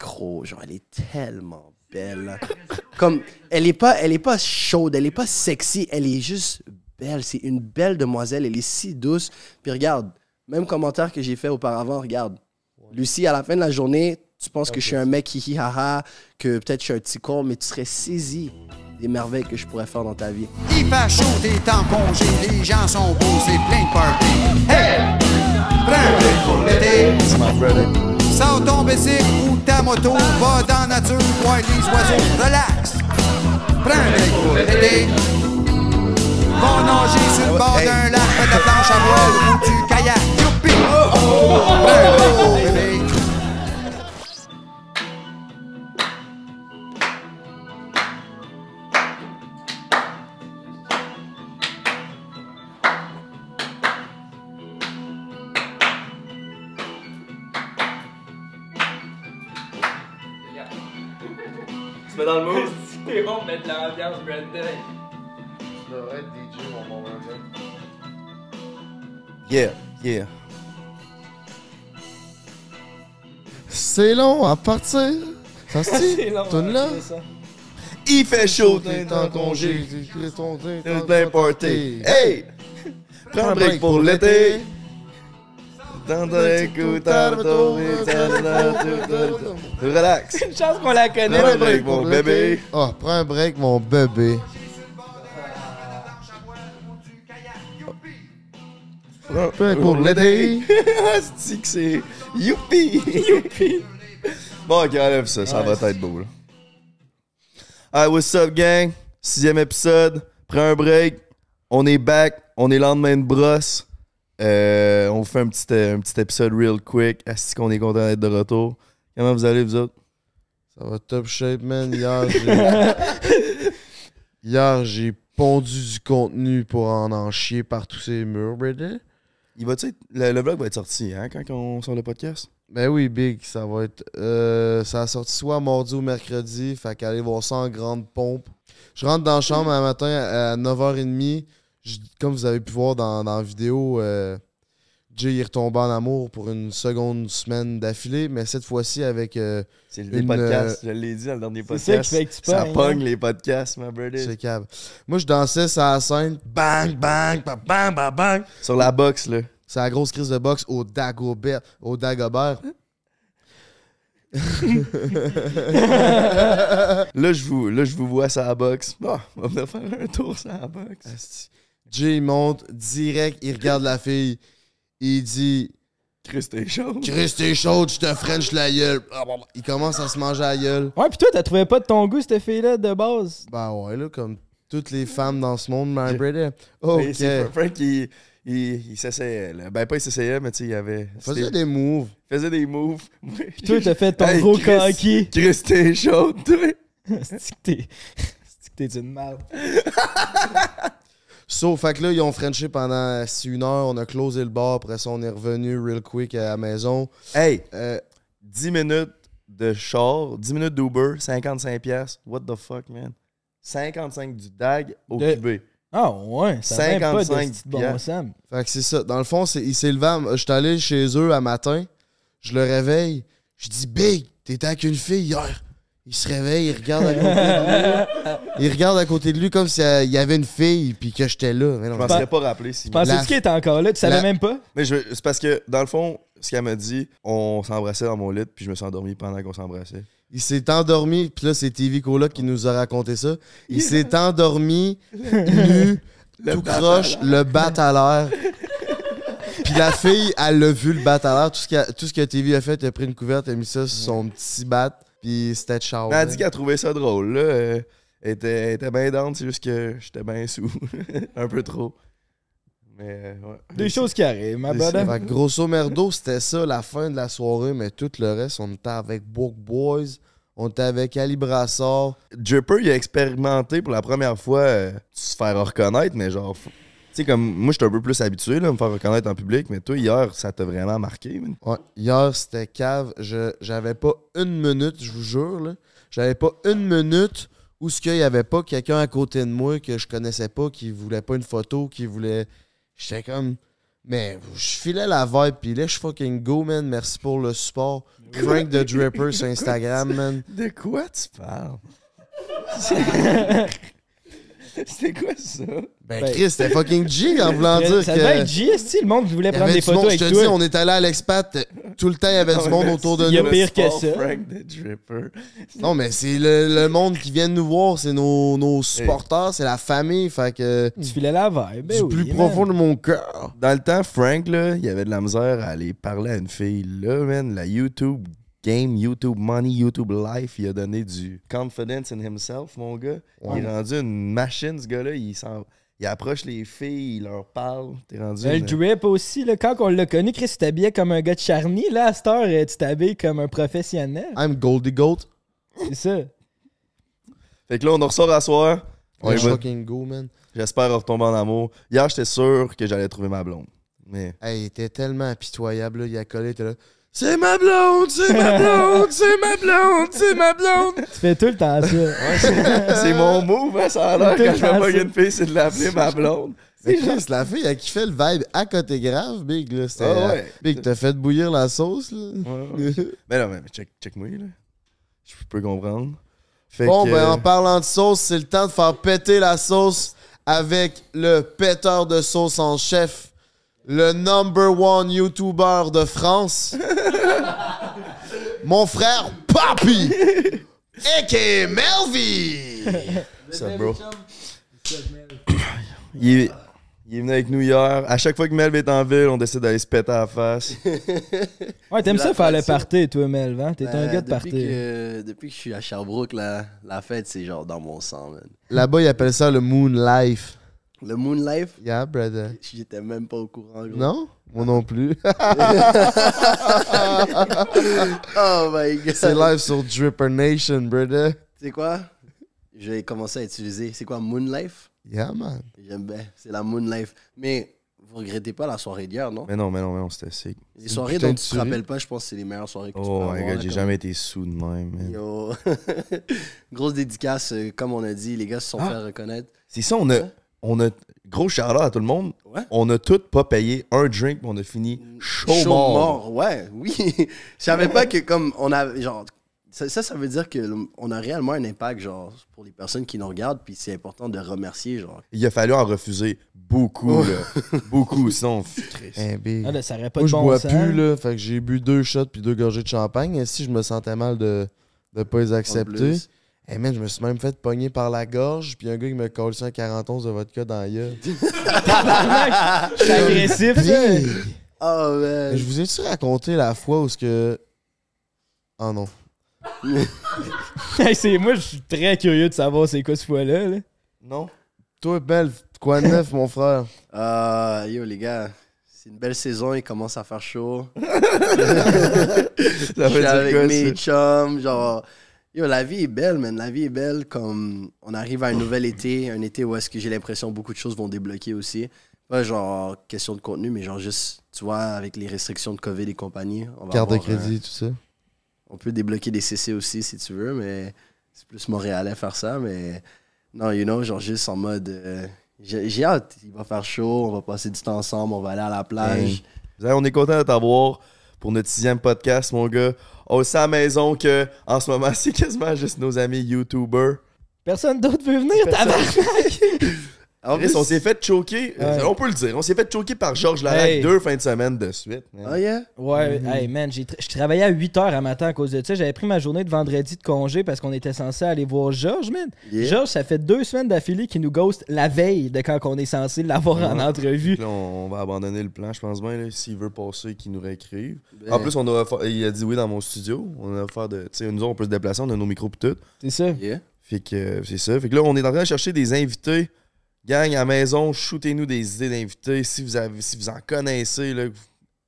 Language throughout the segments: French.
cro Genre, elle est tellement belle. Comme, elle est pas, elle est pas chaude, elle est pas sexy, elle est juste belle. C'est une belle demoiselle, elle est si douce. Puis regarde, même commentaire que j'ai fait auparavant, regarde. Lucie, à la fin de la journée, tu penses que je suis un mec hi hi haha, que peut-être je suis un petit con, mais tu serais saisi des merveilles que je pourrais faire dans ta vie. Il fait chaud, t'es en congé, les gens sont beaux, c'est plein de Hey! Prends pour l'été! Sors ton bicycle ou ta moto, va dans la nature, voir les oiseaux, relax. Prends un coups pour Va nager sur le bord d'un lac, fais ta planche à voile ou du kayak. Youpi! Oh, oh, oh, prends l'ambiance redneck. Tu devrais être DJ, mon bon Yeah, yeah. C'est long à partir. Ça se dit? Tune là. Il fait chaud, t'es en congé. T'es importé. Hey! Prends un break pour l'été. Relax. C'est une chance qu'on la connaît. Prends un break, mon bébé. Oh, prends un break, mon bébé. break, pour l'été. cest que c'est. Youpi! Youpi! Bon, ok, enlève ça, ça va être beau, là. Hey, what's up, gang? Sixième épisode. Prends un break. On est back. On est lendemain de brosse. Euh, on fait un petit, euh, petit épisode real quick. Est-ce qu'on est content d'être de retour? Comment vous allez, vous autres? Ça va top shape, man. Hier, j'ai... pondu du contenu pour en en chier par tous ces murs, Il le, vlog va être sorti, hein, quand on sort le podcast? Ben oui, Big, ça va être. Euh, ça sorti soit mardi ou mercredi. Fait qu'aller voir ça en grande pompe. Je rentre dans la chambre un matin à 9h30 comme vous avez pu voir dans, dans la vidéo, euh, Jay est retombé en amour pour une seconde semaine d'affilée, mais cette fois-ci avec. Euh, c'est le podcast, euh, je l'ai dit dans le dernier podcast. Ça, que ça pogne hein? les podcasts, ma brother. C'est câble. Moi, je dansais sur la scène, bang, bang, bang, bang, bang, bang. Sur la boxe, là. C'est la grosse crise de boxe au Dagobert. Au Dagobert. là, je vous, là, je vous vois à la boxe. Bon, on va venir faire un tour sur la boxe. Jay monte direct, il regarde la fille, il dit Chris, t'es chaude. Chris, t'es chaude, je te French la gueule. Il commence à se manger la gueule. Ouais, pis toi, t'as trouvé pas de ton goût, cette fille-là, de base? Ben ouais, là, comme toutes les femmes dans ce monde, my brother. Ok. C'est Frank, il, il, il s'essayait. Ben, pas il s'essayait, mais tu sais, il y avait. Faisait des moves. Faisait des moves. Pis toi, t'as fait ton gros coquille. Chris, t'es chaude, toi. C'est que t'es. C'est que t'es d'une merde. sauf fait que là, ils ont Frenché pendant une heure, on a closé le bar, après ça, on est revenu real quick à la maison. Hey! 10 euh, minutes de char, 10 minutes d'Uber, 55$. What the fuck, man? 55 du DAG au QB. Ah ouais, ça 55 pas de Sam. Fait que c'est ça. Dans le fond, il s'est levé. Je suis allé chez eux à matin. Je le réveille. Je dis Big, t'étais avec une fille hier. Il se réveille, il regarde à côté de lui. Il regarde à côté de lui comme s'il y avait une fille puis que j'étais là. Je ne je m'en serais pas rappelé. Si pensais ce qu'il était encore là? Tu savais même pas? Mais je... c'est parce que, dans le fond, ce qu'elle m'a dit, on s'embrassait dans mon lit puis je me suis endormi pendant qu'on s'embrassait. Il s'est endormi, puis là, c'est TV Cola qui nous a raconté ça. Il s'est endormi, nu, le tout croche, le bat à l'air. Puis la fille, elle l'a vu, le bat à l'air. Tout ce que, tout ce que TV a fait, elle a pris une couverte, elle a mis ça sur son petit bat. Puis c'était Charles. Elle a dit qu'elle trouvait ça drôle, elle était, était bien dente, c'est juste que j'étais bien sous. un peu trop. Mais, euh, ouais. Des choses qui arrivent, ma bonne. grosso merdo, c'était ça la fin de la soirée, mais tout le reste, on était avec Book Boys, on était avec Ali Brassard. Jupper, il a expérimenté pour la première fois euh, se faire reconnaître, mais genre, sais, comme moi, je suis un peu plus habitué à me faire reconnaître en public, mais toi, hier, ça t'a vraiment marqué. Ouais, hier, c'était cave. Je J'avais pas une minute, je vous jure. là. J'avais pas une minute où ce qu'il y avait pas quelqu'un à côté de moi que je connaissais pas, qui voulait pas une photo, qui voulait. J'étais comme. Mais je filais la vibe, puis là, je fucking go, man. Merci pour le support. Crank the Dripper sur Instagram, man. De quoi tu parles? C'était quoi ça? Ben, ben, Chris, c'était fucking G en voulant dire ça que. Ça devait être G, si le monde voulait prendre des photos monde, avec je te Dis, on est allé à l'expat, tout le temps, il y avait du monde autour de nous. Il y a pire que ça. Frank the Dripper. Non, mais c'est le, monde qui vient nous voir, c'est nos, nos supporters, c'est la famille. Fait que. Tu filais la vibe. Ben du plus profond de mon cœur. Dans le temps, Frank, là, il avait de la misère à aller parler à une fille. Là, man, la YouTube Game, YouTube Money, YouTube Life, il a donné du confidence in himself, mon gars. Il est rendu une machine, ce gars-là. Il approche les filles, il leur parle. T'es rendu. Euh, le drip aussi, là, quand on l'a connu, Chris, tu t'habillais comme un gars de charny. Là, à cette heure, euh, tu t'habilles comme un professionnel. I'm Goldie Goat. C'est ça. Fait que là, on en ressort à soir. I'm fucking go, man. J'espère retomber en amour. Hier, j'étais sûr que j'allais trouver ma blonde. Mais. il était tellement pitoyable, Il a collé, t'es là. C'est ma blonde, c'est ma blonde, c'est ma blonde, c'est ma blonde. Tu fais tout le temps ça. c'est mon move, hein, ça a l'air. Quand je vais pas une fille, c'est de l'appeler ma blonde. C'est juste la fille, qui fait le vibe à côté grave, Big. Là, ah ouais. Euh, Big, t'as fait bouillir la sauce. Là. Ouais, ouais. mais non, mais check, check moi. Là. Je peux comprendre. bon, ben en parlant de sauce, c'est le temps de faire péter la sauce avec le péteur de sauce en chef le number one YouTuber de France, mon frère Papi, a.k.a. Melvi. What's up, bro? Il est, venu avec nous hier. À chaque fois que Melv est en ville, on décide d'aller se péter à la face. Ouais, t'aimes ça faire le party, toi, Melv, hein? T'es un ben, gars de party. depuis que je suis à Sherbrooke, la, la fête, c'est genre dans mon sang, man. Là-bas, ils appellent ça le Moon Life. Le Moon Life? Yeah, brother. J'étais même pas au courant. Gros. Non? Moi non plus. oh my god. C'est live sur Dripper Nation, brother. C'est quoi? J'ai commencé à utiliser. C'est quoi, Moon Life? Yeah, man. J'aime bien. C'est la Moon Life. Mais vous regrettez pas la soirée d'hier, non? Mais non, mais non, mais on c'était sick. Les soirées dont tu te rappelles pas, je pense que c'est les meilleures soirées que tu oh peux avoir. Oh my god, j'ai jamais été sous de même, man. Yo. Grosse dédicace, euh, comme on a dit, les gars se sont ah! fait reconnaître. C'est ça, on a. Hein? on a. Gros charade à tout le monde. On a toutes pas payé un drink, mais on a fini chaud, mort. Ouais, oui. Je savais pas que comme on a genre ça, ça, veut dire on a réellement un impact genre pour les personnes qui nous regardent, puis c'est important de remercier genre. Il a fallu en refuser beaucoup, là. beaucoup, sinon. Hey, eh ben, ah, ça pas bois plus là, fait que j'ai bu deux shots puis deux gorgées de champagne. Et si je me sentais mal de ne pas les accepter. Eh man, je me suis même fait pogner par la gorge, puis un gars qui me colle 141 de vodka dans la gueule. Je suis agressif, Oh man. Je vous ai-tu raconté la fois où ce que. Oh non. c'est- moi, je suis très curieux de savoir c'est quoi ce fois-là. là. Non? Toi, Belle, quoi de neuf, mon frère? Ah, yo les gars, c'est une belle saison, il commence à faire chaud. Ça Je suis avec mes chums, genre Yo, la vie est belle, man. La vie est belle. Comme on arrive à un nouvel été, un été où est-ce que j'ai l'impression beaucoup de choses vont débloquer aussi. Pas genre question de contenu, mais genre juste, tu vois, avec les restrictions de COVID et compagnie. On Carte de crédit, tout ça. On peut débloquer des CC aussi si tu veux, mais c'est plus montréalais faire ça. Mais non, you know, genre juste en mode. Euh, j'ai hâte. Il va faire chaud, on va passer du temps ensemble, on va aller à la plage. On est content de t'avoir pour notre sixième podcast, mon gars. On sa maison que en ce moment, c'est quasiment juste nos amis YouTubers. Personne d'autre veut venir, tabarnak! on s'est fait choquer, euh, on peut le dire, on s'est fait choquer par Georges Larac deux fins de semaine de suite. Ah yeah? Ouais, mhm. hey man, je travaillais à 8 heures à matin à cause de ça. J'avais pris ma journée de vendredi de congé parce qu'on était censé aller voir Georges, man. Georges, ça fait deux semaines d'affilée qu'il nous ghost la veille de quand on est censé l'avoir en entrevue. on, va abandonner le plan, je pense bien. S'il veut passer, qu'il nous réécrive. Ben. En plus, on a il a dit oui dans mon studio. On a faire de. Tu sais, nous on peut se déplacer, on a nos micros pour tout. C'est ça. Fait que c'est ça. Fait que là, on est en train de chercher des invités Gang, à la maison, shootez-nous des idées d'invités. Si vous, avez, si vous en connaissez,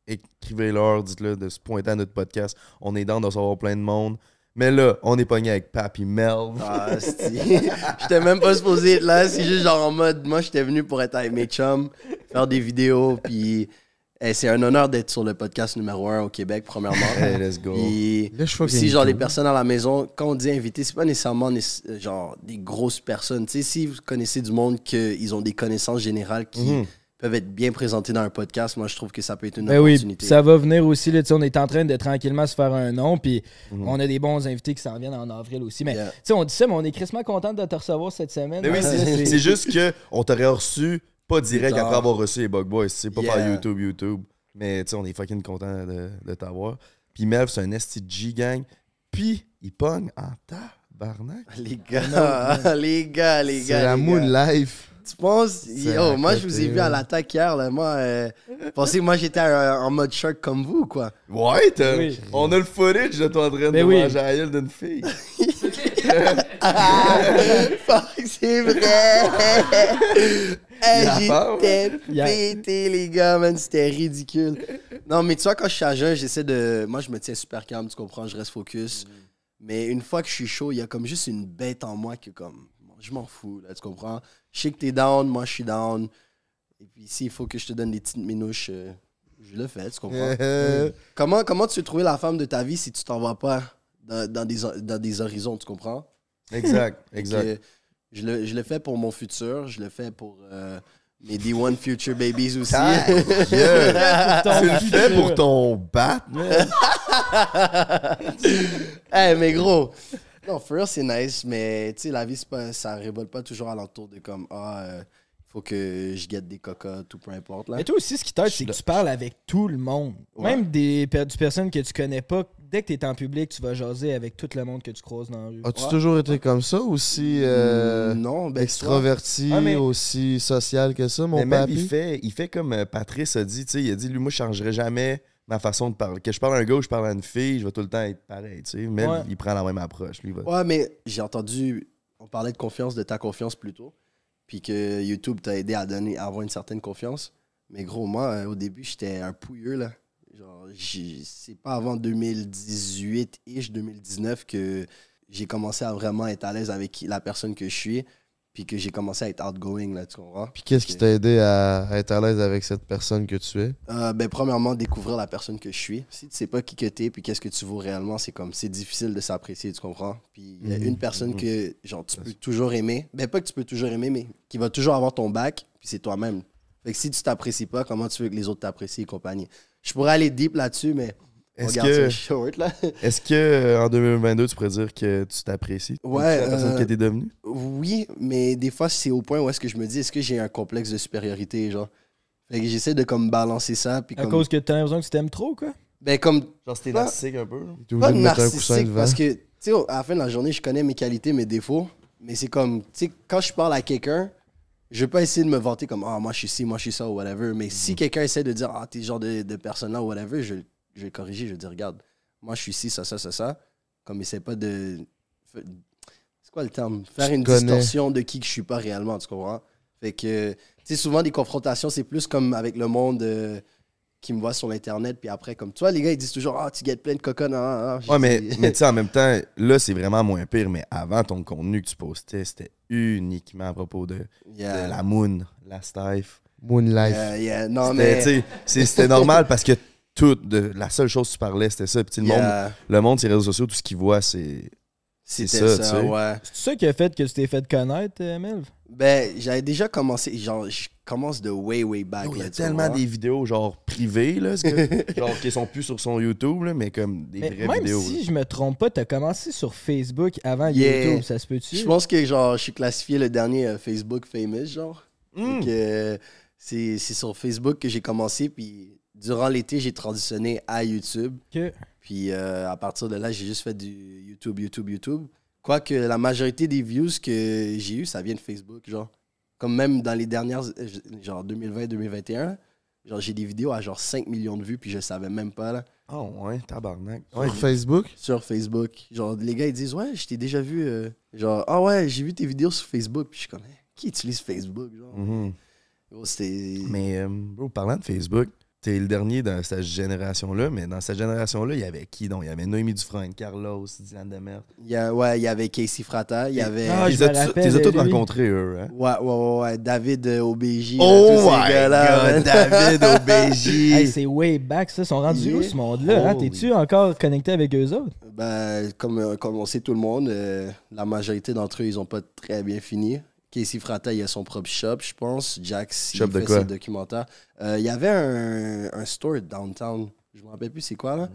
écrivez-leur, dites-le de se pointer à notre podcast. On est dans de savoir plein de monde. Mais là, on est pogné avec Papi Mel. Ah, J'étais même pas supposé être là. C'est juste genre en mode, moi, j'étais venu pour être avec mes chums, faire des vidéos, puis eh, c'est un honneur d'être sur le podcast numéro 1 au Québec, premièrement. Hey, let's go. genre, les personnes à la maison, quand on dit invité, c'est pas nécessairement genre des grosses personnes. si vous connaissez du monde qu'ils ont des connaissances générales qui mhm. peuvent être bien présentées dans un podcast, moi, je trouve que ça peut être une ben opportunité. ça va venir aussi. on est en train de tranquillement se faire un nom, puis mhm. on a des bons invités qui s'en viennent en avril aussi. Mais tu sais, on dit ça, mais on est crissement content de te recevoir cette semaine. c'est juste qu'on t'aurait reçu pas direct après avoir reçu les Bug Boys, c'est pas par YouTube, YouTube. Mais tu sais, on est fucking content de, de t'avoir. Puis Melv, c'est un STG gang. Puis il pogne en tabarnak. Ah, les gars, les gars, les gars. C'est la moon life. Tu penses? moi, je vous ai vu à l'attaque hier. Là. Moi, euh, que moi, j'étais euh, en mode shark comme vous, quoi. Ouais, on a le footage de toi en train de oui. manger à d'une fille. Ah, c'est vrai! J'étais pété, les gars, man. C'était ridicule. Non, mais tu vois, quand je suis à jeun, j'essaie de. Moi, je me tiens super calme, tu comprends, je reste focus. Mm. Mais une fois que je suis chaud, il y a comme juste une bête en moi qui comme. Je m'en fous, tu comprends? Je sais que t'es down, moi, je suis down. Et puis, s'il faut que je te donne des petites minouches, euh, je le fais, tu comprends? Mm. comment, comment tu veux trouver la femme de ta vie si tu t'en vas pas dans, des, des horizons, tu comprends? Exact, exact. Je le, fais pour mon futur, je le fais pour euh, mes D1 Future Babies aussi. tu le fais pour ton bat? hey, mais gros, non, first c'est nice, mais tu sais, la vie, ça ça révolte pas toujours à l'entour de comme, ah, euh, il faut que je guette des cocottes ou peu importe. Là. Mais toi aussi, ce qui t'aide, c'est que tu parles avec tout le monde. Même des, des personnes que tu connais pas, dès que tu es en public, tu vas jaser avec tout le monde que tu croises dans la rue. As-tu toujours été comme ça aussi mm, euh, ben, extraverti, ah, aussi social que ça, mon mais il fait, il fait comme euh, Patrice a dit, il a dit lui, moi, je changerai jamais ma façon de parler. Que je parle à un gars ou je parle à une fille, je vais tout le temps être pareil, tu Même il prend la même approche, lui. Ouais, mais j'ai entendu, on parlait de confiance, de ta confiance plutôt, puis que YouTube t'a aidé à donner, à avoir une certaine confiance. Mais gros, moi, euh, au début, j'étais un pouilleux, là. Genre, c'est pas avant 2018-ish, 2019 que j'ai commencé à vraiment être à l'aise avec la personne que je suis, puis que j'ai commencé à être outgoing, là, tu comprends? Puis qu'est-ce qui t'a aidé à, être à l'aise avec cette personne que tu es? Euh, ben, premièrement, découvrir la personne que je suis. Si tu sais pas qui que t'es, puis qu'est-ce que tu vaux réellement, c'est comme, c'est difficile de s'apprécier, tu comprends? Puis il y a mhm. une personne mhm. que, genre, tu peux toujours aimer, mais ben, pas que tu peux toujours aimer, mais qui va toujours avoir ton bac, puis c'est toi-même. Fait que si tu t'apprécies pas, comment tu veux que les autres t'apprécient et compagnie? je pourrais aller deep là-dessus, mais. Est-ce que, short, là. est-ce que en 2022, tu pourrais dire que tu t'apprécies ouais, la personne que euh, t'es devenue? Oui, mais des fois, c'est au point où est-ce que je me dis, est-ce que j'ai un complexe de supériorité, genre? Fait que j'essaie de comme balancer ça. Puis À cause que t'as l'impression que tu t'aimes trop, quoi? Ben comme. Genre, c'était narcissique un peu. Pas narcissique, parce que, tu sais, à la fin de la journée, je connais mes qualités, mes défauts. Mais c'est comme, tu sais, quand je parle à quelqu'un, je vais pas essayer de me vanter comme ah moi je suis ci, moi je suis ça ou whatever. Mais si mhm. quelqu'un essaie de dire ah t'es t'es genre de, personne là ou whatever, je, je vais corriger, je vais dire regarde, moi je suis ci, ça, ça, ça, ça. Comme essaie pas de. C'est quoi le terme Faire une distorsion de qui que je suis pas réellement, tu comprends Fait que, tu sais, souvent des confrontations, c'est plus comme avec le monde. Euh, qui me voient sur Internet, puis après, comme toi, les gars, ils disent toujours Ah, tu gagnes plein de coconnes. Hein, hein, hein. Ouais, mais, tu sais, en même temps, là, c'est vraiment moins pire, mais avant, ton contenu que tu postais, c'était uniquement à propos de, la Moon, la Stife. Moon Life. Non, mais. C'était normal parce que tout, la seule chose que tu parlais, c'était ça. Puis le monde, le monde, ses réseaux sociaux, tout ce qu'ils voient, c'est. C'est ça, ça ouais. C'est ça qui a fait que tu t'es fait connaître, euh, Melv? Ben, j'avais déjà commencé. Genre, commence de way, way back. Il y a tellement des vidéos genre privées, là, que, qui sont plus sur son YouTube, mais comme des vraies même Si je me trompe pas, tu as commencé sur Facebook avant YouTube, ça se peut-tu? Je pense que genre je suis classifié le dernier euh, Facebook famous, genre. Hmm. c'est sur Facebook que j'ai commencé, puis durant l'été, j'ai transitionné à YouTube. Puis euh, à partir de là, j'ai juste fait du YouTube, YouTube, YouTube. Quoique la majorité des views que j'ai eues, ça vient de Facebook, genre. Comme même dans les dernières, euh, genre 2020-2021, genre j'ai des vidéos à genre 5 millions de vues, puis je savais même pas, là. Oh ouais, tabarnak. sur Facebook? Sur Facebook. Genre, les gars, ils disent, ouais, je t'ai déjà vu. Euh, genre, ah ouais, j'ai vu tes vidéos sur Facebook. Puis je suis comme, eh, qui utilise Facebook? Mhm. Mais, euh, bro, parlant de Facebook, T'es le dernier dans cette génération-là, mais dans cette génération-là, il y avait qui donc Il y avait Noémie Dufresne, Carlos, Dylan Demers. Il y a, ouais, il y avait Casey Frata, il y avait. Ah, ils ont tous rencontrés, eux. Hein? Ouais, ouais, ouais, ouais, David euh, OBJ. Oh là, my God, David OBJ. c'est way back, ça. Ils sont rendus où, ce monde-là hein? oh, T'es-tu encore connecté avec eux autres Ben, comme, euh, comme on sait tout le monde, euh, la majorité d'entre eux, ils ont pas très bien fini. Casey Frata, il a son propre shop, je pense. Jack, il fait ses documentaires. Euh, il y avait un, un store downtown. Je me rappelle plus c'est quoi, là.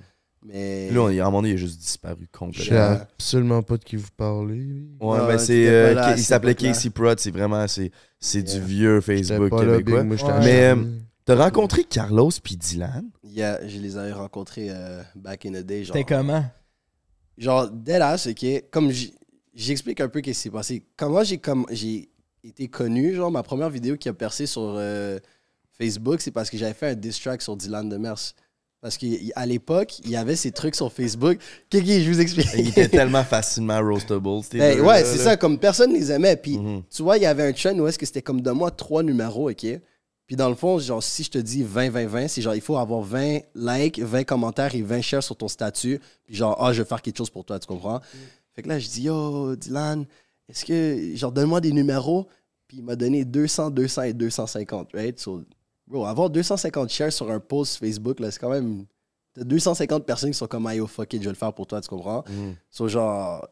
Mais... Là, à un moment donné, il a juste disparu complètement. Je sais absolument pas de qui vous parlez. Ouais, ah, mais euh, c'est. il s'appelait Casey Prod, c'est vraiment. C'est du vieux Facebook québécois. mais. Euh, t'as rencontré Carlos puis Dylan? Yeah, je les avais rencontrés back in the day. T'es comment? Genre, dès là, c'est que, comme J'explique un peu ce qui s'est passé. Quand moi, j'ai comme j'ai été connu, genre ma première vidéo qui a percé sur euh, Facebook, c'est parce que j'avais fait un diss track sur Dylan Demers. Parce qu'à l'époque, il y avait ces trucs sur Facebook. Kiki, je vous explique. Il était tellement facilement roastable. Ben, ouais, c'est ça, comme personne les aimait. Puis mhm. tu vois, il y avait un chaîne où est-ce que c'était comme de moi trois numéros, OK? Puis dans le fond, genre, si je te dis 20, 20, 20, c'est genre, il faut avoir 20 likes, 20 commentaires et 20 shares sur ton statut. Puis genre, ah, je vais faire quelque chose pour toi, tu comprends? Mhm. Fait que là, je dis, yo, Dylan, est-ce que, genre, donne-moi des numéros. Puis il m'a donné 200, 200 et 250, right? bro, avoir 250 shares sur un post Facebook, là, c'est quand même. T'as 250 personnes qui sont comme, ah, oh, yo, fuck it, je vais le faire pour toi, tu comprends? Mm. So, genre,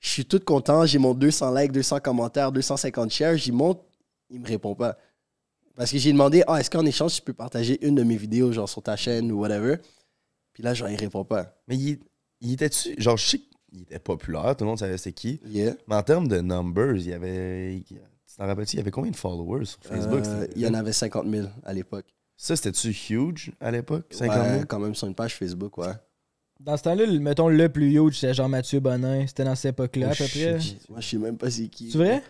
je suis tout content, j'ai mon 200 likes, 200 commentaires, 250 shares, j'y monte, il me répond pas. Parce que j'ai demandé, ah, est-ce qu'en échange, tu peux partager une de mes vidéos, genre, sur ta chaîne ou whatever? Puis là, genre, il répond pas. Mais il, était-tu, genre, je il était populaire, tout le monde savait c'est qui. Mais en termes de numbers, il y avait. Tu t'en rappelles-tu, il y avait combien de followers sur Facebook euh, Il y en avait 50 000 à l'époque. Ça, c'était-tu huge à l'époque 50 000 quand même sur une page Facebook, ouais. Dans ce temps-là, mettons le plus huge, c'était Jean-Mathieu Bonin. C'était dans cette époque-là, à peu près. Moi, je sais même pas c'est qui. C'est vrai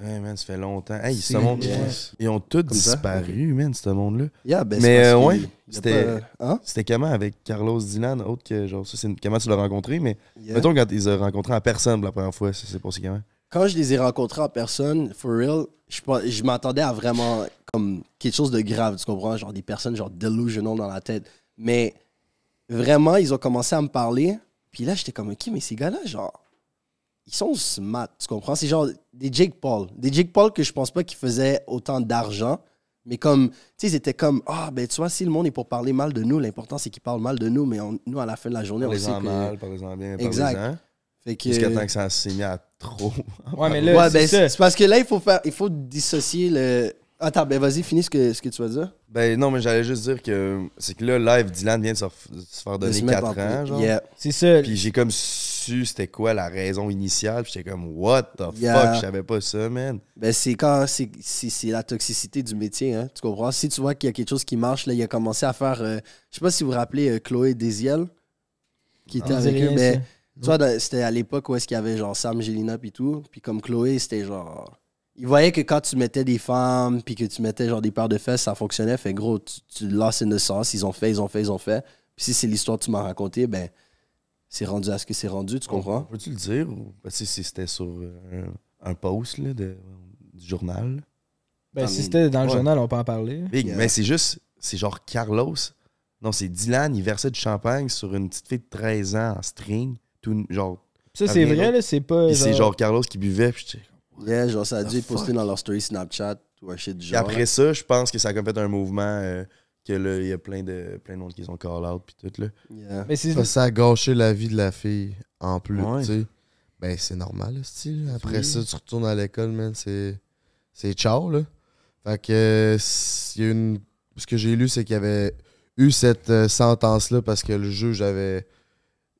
Hey man, ça fait longtemps. Hey, ils ont tous disparu, man, ce monde-là. Ben, mais euh, ouais, hein? c'était comment avec Carlos Dinan, autre que genre ça, c'est comment tu l'as rencontré, mais yeah. mettons quand ils ont rencontré en personne la première fois, c'est passé comment? Quand je les ai rencontrés en personne, for real, je, je m'attendais à vraiment comme quelque chose de grave, tu comprends? Genre des personnes genre delusional dans la tête. Mais vraiment, ils ont commencé à me parler. Puis là, j'étais comme, OK, mais ces gars-là, genre, ils sont smart, tu comprends? C'est genre des Jake Paul. Des Jake Paul que je pense pas qu'ils faisaient autant d'argent, mais comme, tu sais, ils étaient comme, ah, ben tu vois, si le monde est pour parler mal de nous, l'important c'est qu'ils parlent mal de nous, mais nous, à la fin de la journée, on sait que... mal, parlez-en bien, Exact. parlez Fait que... Jusqu'à temps que ça s'est à trop. ouais, mais là, c'est, ben, ça. c'est parce que là, il faut, faire, il faut dissocier le... Attends, ben vas-y, finis ce que, ce que tu vas dire. Ben non, mais j'allais juste dire que c'est que là, live, Dylan vient de se, faire donner 4 ans. Genre. C'est ça. Puis j'ai comme c'était quoi la raison initiale. Puis j'étais comme, what the fuck, je savais pas ça, man. Ben, c'est quand c'est la toxicité du métier, hein. Tu comprends? Si tu vois qu'il y a quelque chose qui marche, là, il a commencé à faire. Euh, je sais pas si vous vous rappelez euh, Chloé Desiel, qui était ah, avec eux, mais. Tu vois, c'était à l'époque où est-ce qu'il y avait genre Sam Gélina et tout. Puis comme Chloé, c'était genre. Il voyait que quand tu mettais des femmes puis que tu mettais genre des paires de fesses, ça fonctionnait. Fait gros, tu, lances une sens. Ils ont fait, ils ont fait, ils ont fait. Puis si c'est l'histoire que tu m'as raconté ben c'est rendu à ce que c'est rendu, tu comprends? Peux-tu le dire? Ben, si c'était sur euh, un, post de, du journal. Ben, si c'était dans le journal, on peut en parler. Mais, c'est juste, c'est genre Carlos. Non, c'est Dylan, il versait du champagne sur une petite fille de 13 ans en string. Tout, genre, ça, c'est vrai, là, c'est pas. c'est genre Carlos qui buvait, puis genre, ça a dû être posté dans leur story Snapchat ou acheter du après hein. ça, je pense que ça a comme fait un mouvement. Euh, que il y a plein de, plein de monde qui sont call out puis tout, là. Ça, a gâché la vie de la fille en plus, Ben, c'est normal, le style. Après ça, tu retournes à l'école, man, c'est... C'est ciao, là. Fait que, une... Ce que j'ai lu, c'est qu'il y avait eu cette euh, sentence-là parce que le juge avait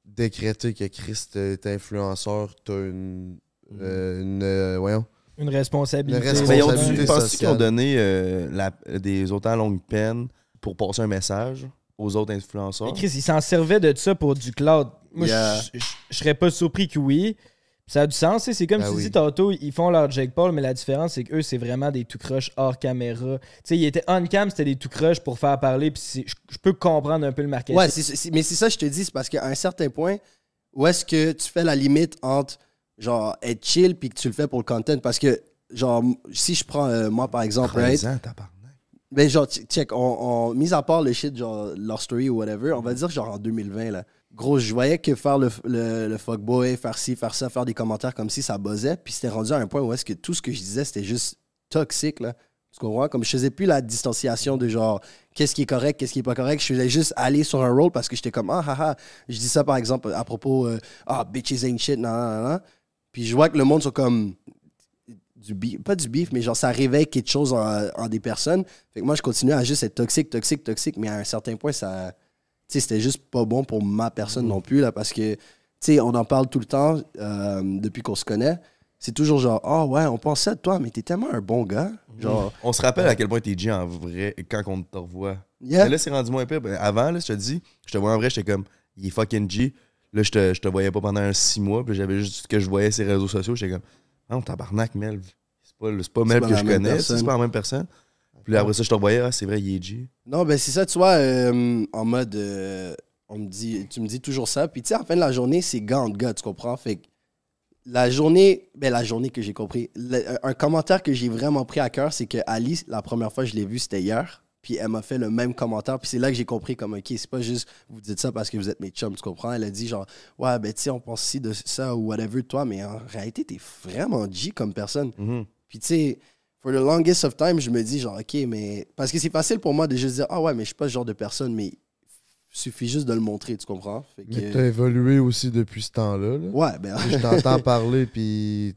décrété que Christ est influenceur, t'as une... Mm. Euh, une euh, voyons... Une responsabilité. Une Mais ont donné la, des autant longues peines pour passer un message aux autres influenceurs. Mais Chris, ils s'en servait de ça pour du cloud. Moi, je serais pas surpris que oui. Ça a du sens, c'est comme si ben tu dis ils font leur Jake mais la différence, c'est qu'eux, c'est vraiment des tout crush hors caméra. Tu sais, ils étaient on cam, c'était des tout crush pour faire parler, puis je peux comprendre un peu le marketing. Ouais, mais c'est ça je te dis, c'est parce qu'à un certain point, où est-ce que tu fais la limite entre, genre, être chill, puis que tu le fais pour le content? Parce que, genre, si je prends, euh, moi, par exemple, mais ben, genre, check, on, on, mis à part le shit, genre Lost Story ou whatever, on va dire genre en 2020, là. Gros, je voyais que faire le, le, fuckboy, faire ci, faire ça, faire des commentaires comme si ça buzzait, puis c'était rendu à un point où est-ce que tout ce que je disais, c'était juste toxique, là. Tu comprends? Comme je faisais plus la distanciation de genre qu'est-ce qui est correct, qu'est-ce qui est pas correct. Je faisais juste aller sur un rôle parce que j'étais comme ah ah ah. Je dis ça par exemple à propos euh, ah bitches ain't shit, nan nan nan. Puis je vois que le monde sont comme pas du beef, mais genre ça réveille quelque chose en, des personnes. Fait que moi, je continue à juste être toxique, toxique, toxique, mais à un certain point, ça. Tu sais, c'était juste pas bon pour ma personne mhm. non plus, là, parce que, tu sais, on en parle tout le temps euh, depuis qu'on se connaît. C'est toujours genre, oh, ouais, on pensait à toi, mais t'es tellement un bon gars. Mhm. Genre, on se rappelle à quel point t'es G en vrai quand on te revoit. là, c'est rendu moins pire. Ben, avant, là, je te dis, je te vois en vrai, j'étais comme, il est fucking G. Là, je te, te voyais pas pendant un six mois, puis j'avais juste ce que je voyais ses réseaux sociaux. J'étais comme, non, oh, ah, tabarnak, Melv pas, le, pas même que je connais, c'est pas la même personne. Puis après ça, je t'envoyais, ah, c'est vrai, il Non, ben c'est ça, tu vois, euh, en mode, euh, on me dit, tu me dis toujours ça. Puis tu sais, en fin de la journée, c'est gant, gars, tu comprends? Fait la journée, ben la journée que j'ai compris, un commentaire que j'ai vraiment pris à cœur, c'est que Alice, la première fois que je l'ai vue, c'était hier. Puis elle m'a fait le même commentaire. Puis c'est là que j'ai compris, comme, OK, c'est pas juste, vous dites ça parce que vous êtes mes chums, tu comprends? Elle a dit, genre, ouais, ben, tu sais, on pense ci de ça ou whatever de toi, mais en réalité, t'es vraiment G comme personne. Mm-hmm. Puis tu sais, for the longest of time, je me dis genre, OK, mais. Parce que c'est facile pour moi de juste dire, ah ouais, mais je suis pas ce genre de personne, mais suffit juste de le montrer, tu comprends? Fait que... as évolué aussi depuis ce temps-là. Ouais, ben. je t'entends parler, puis.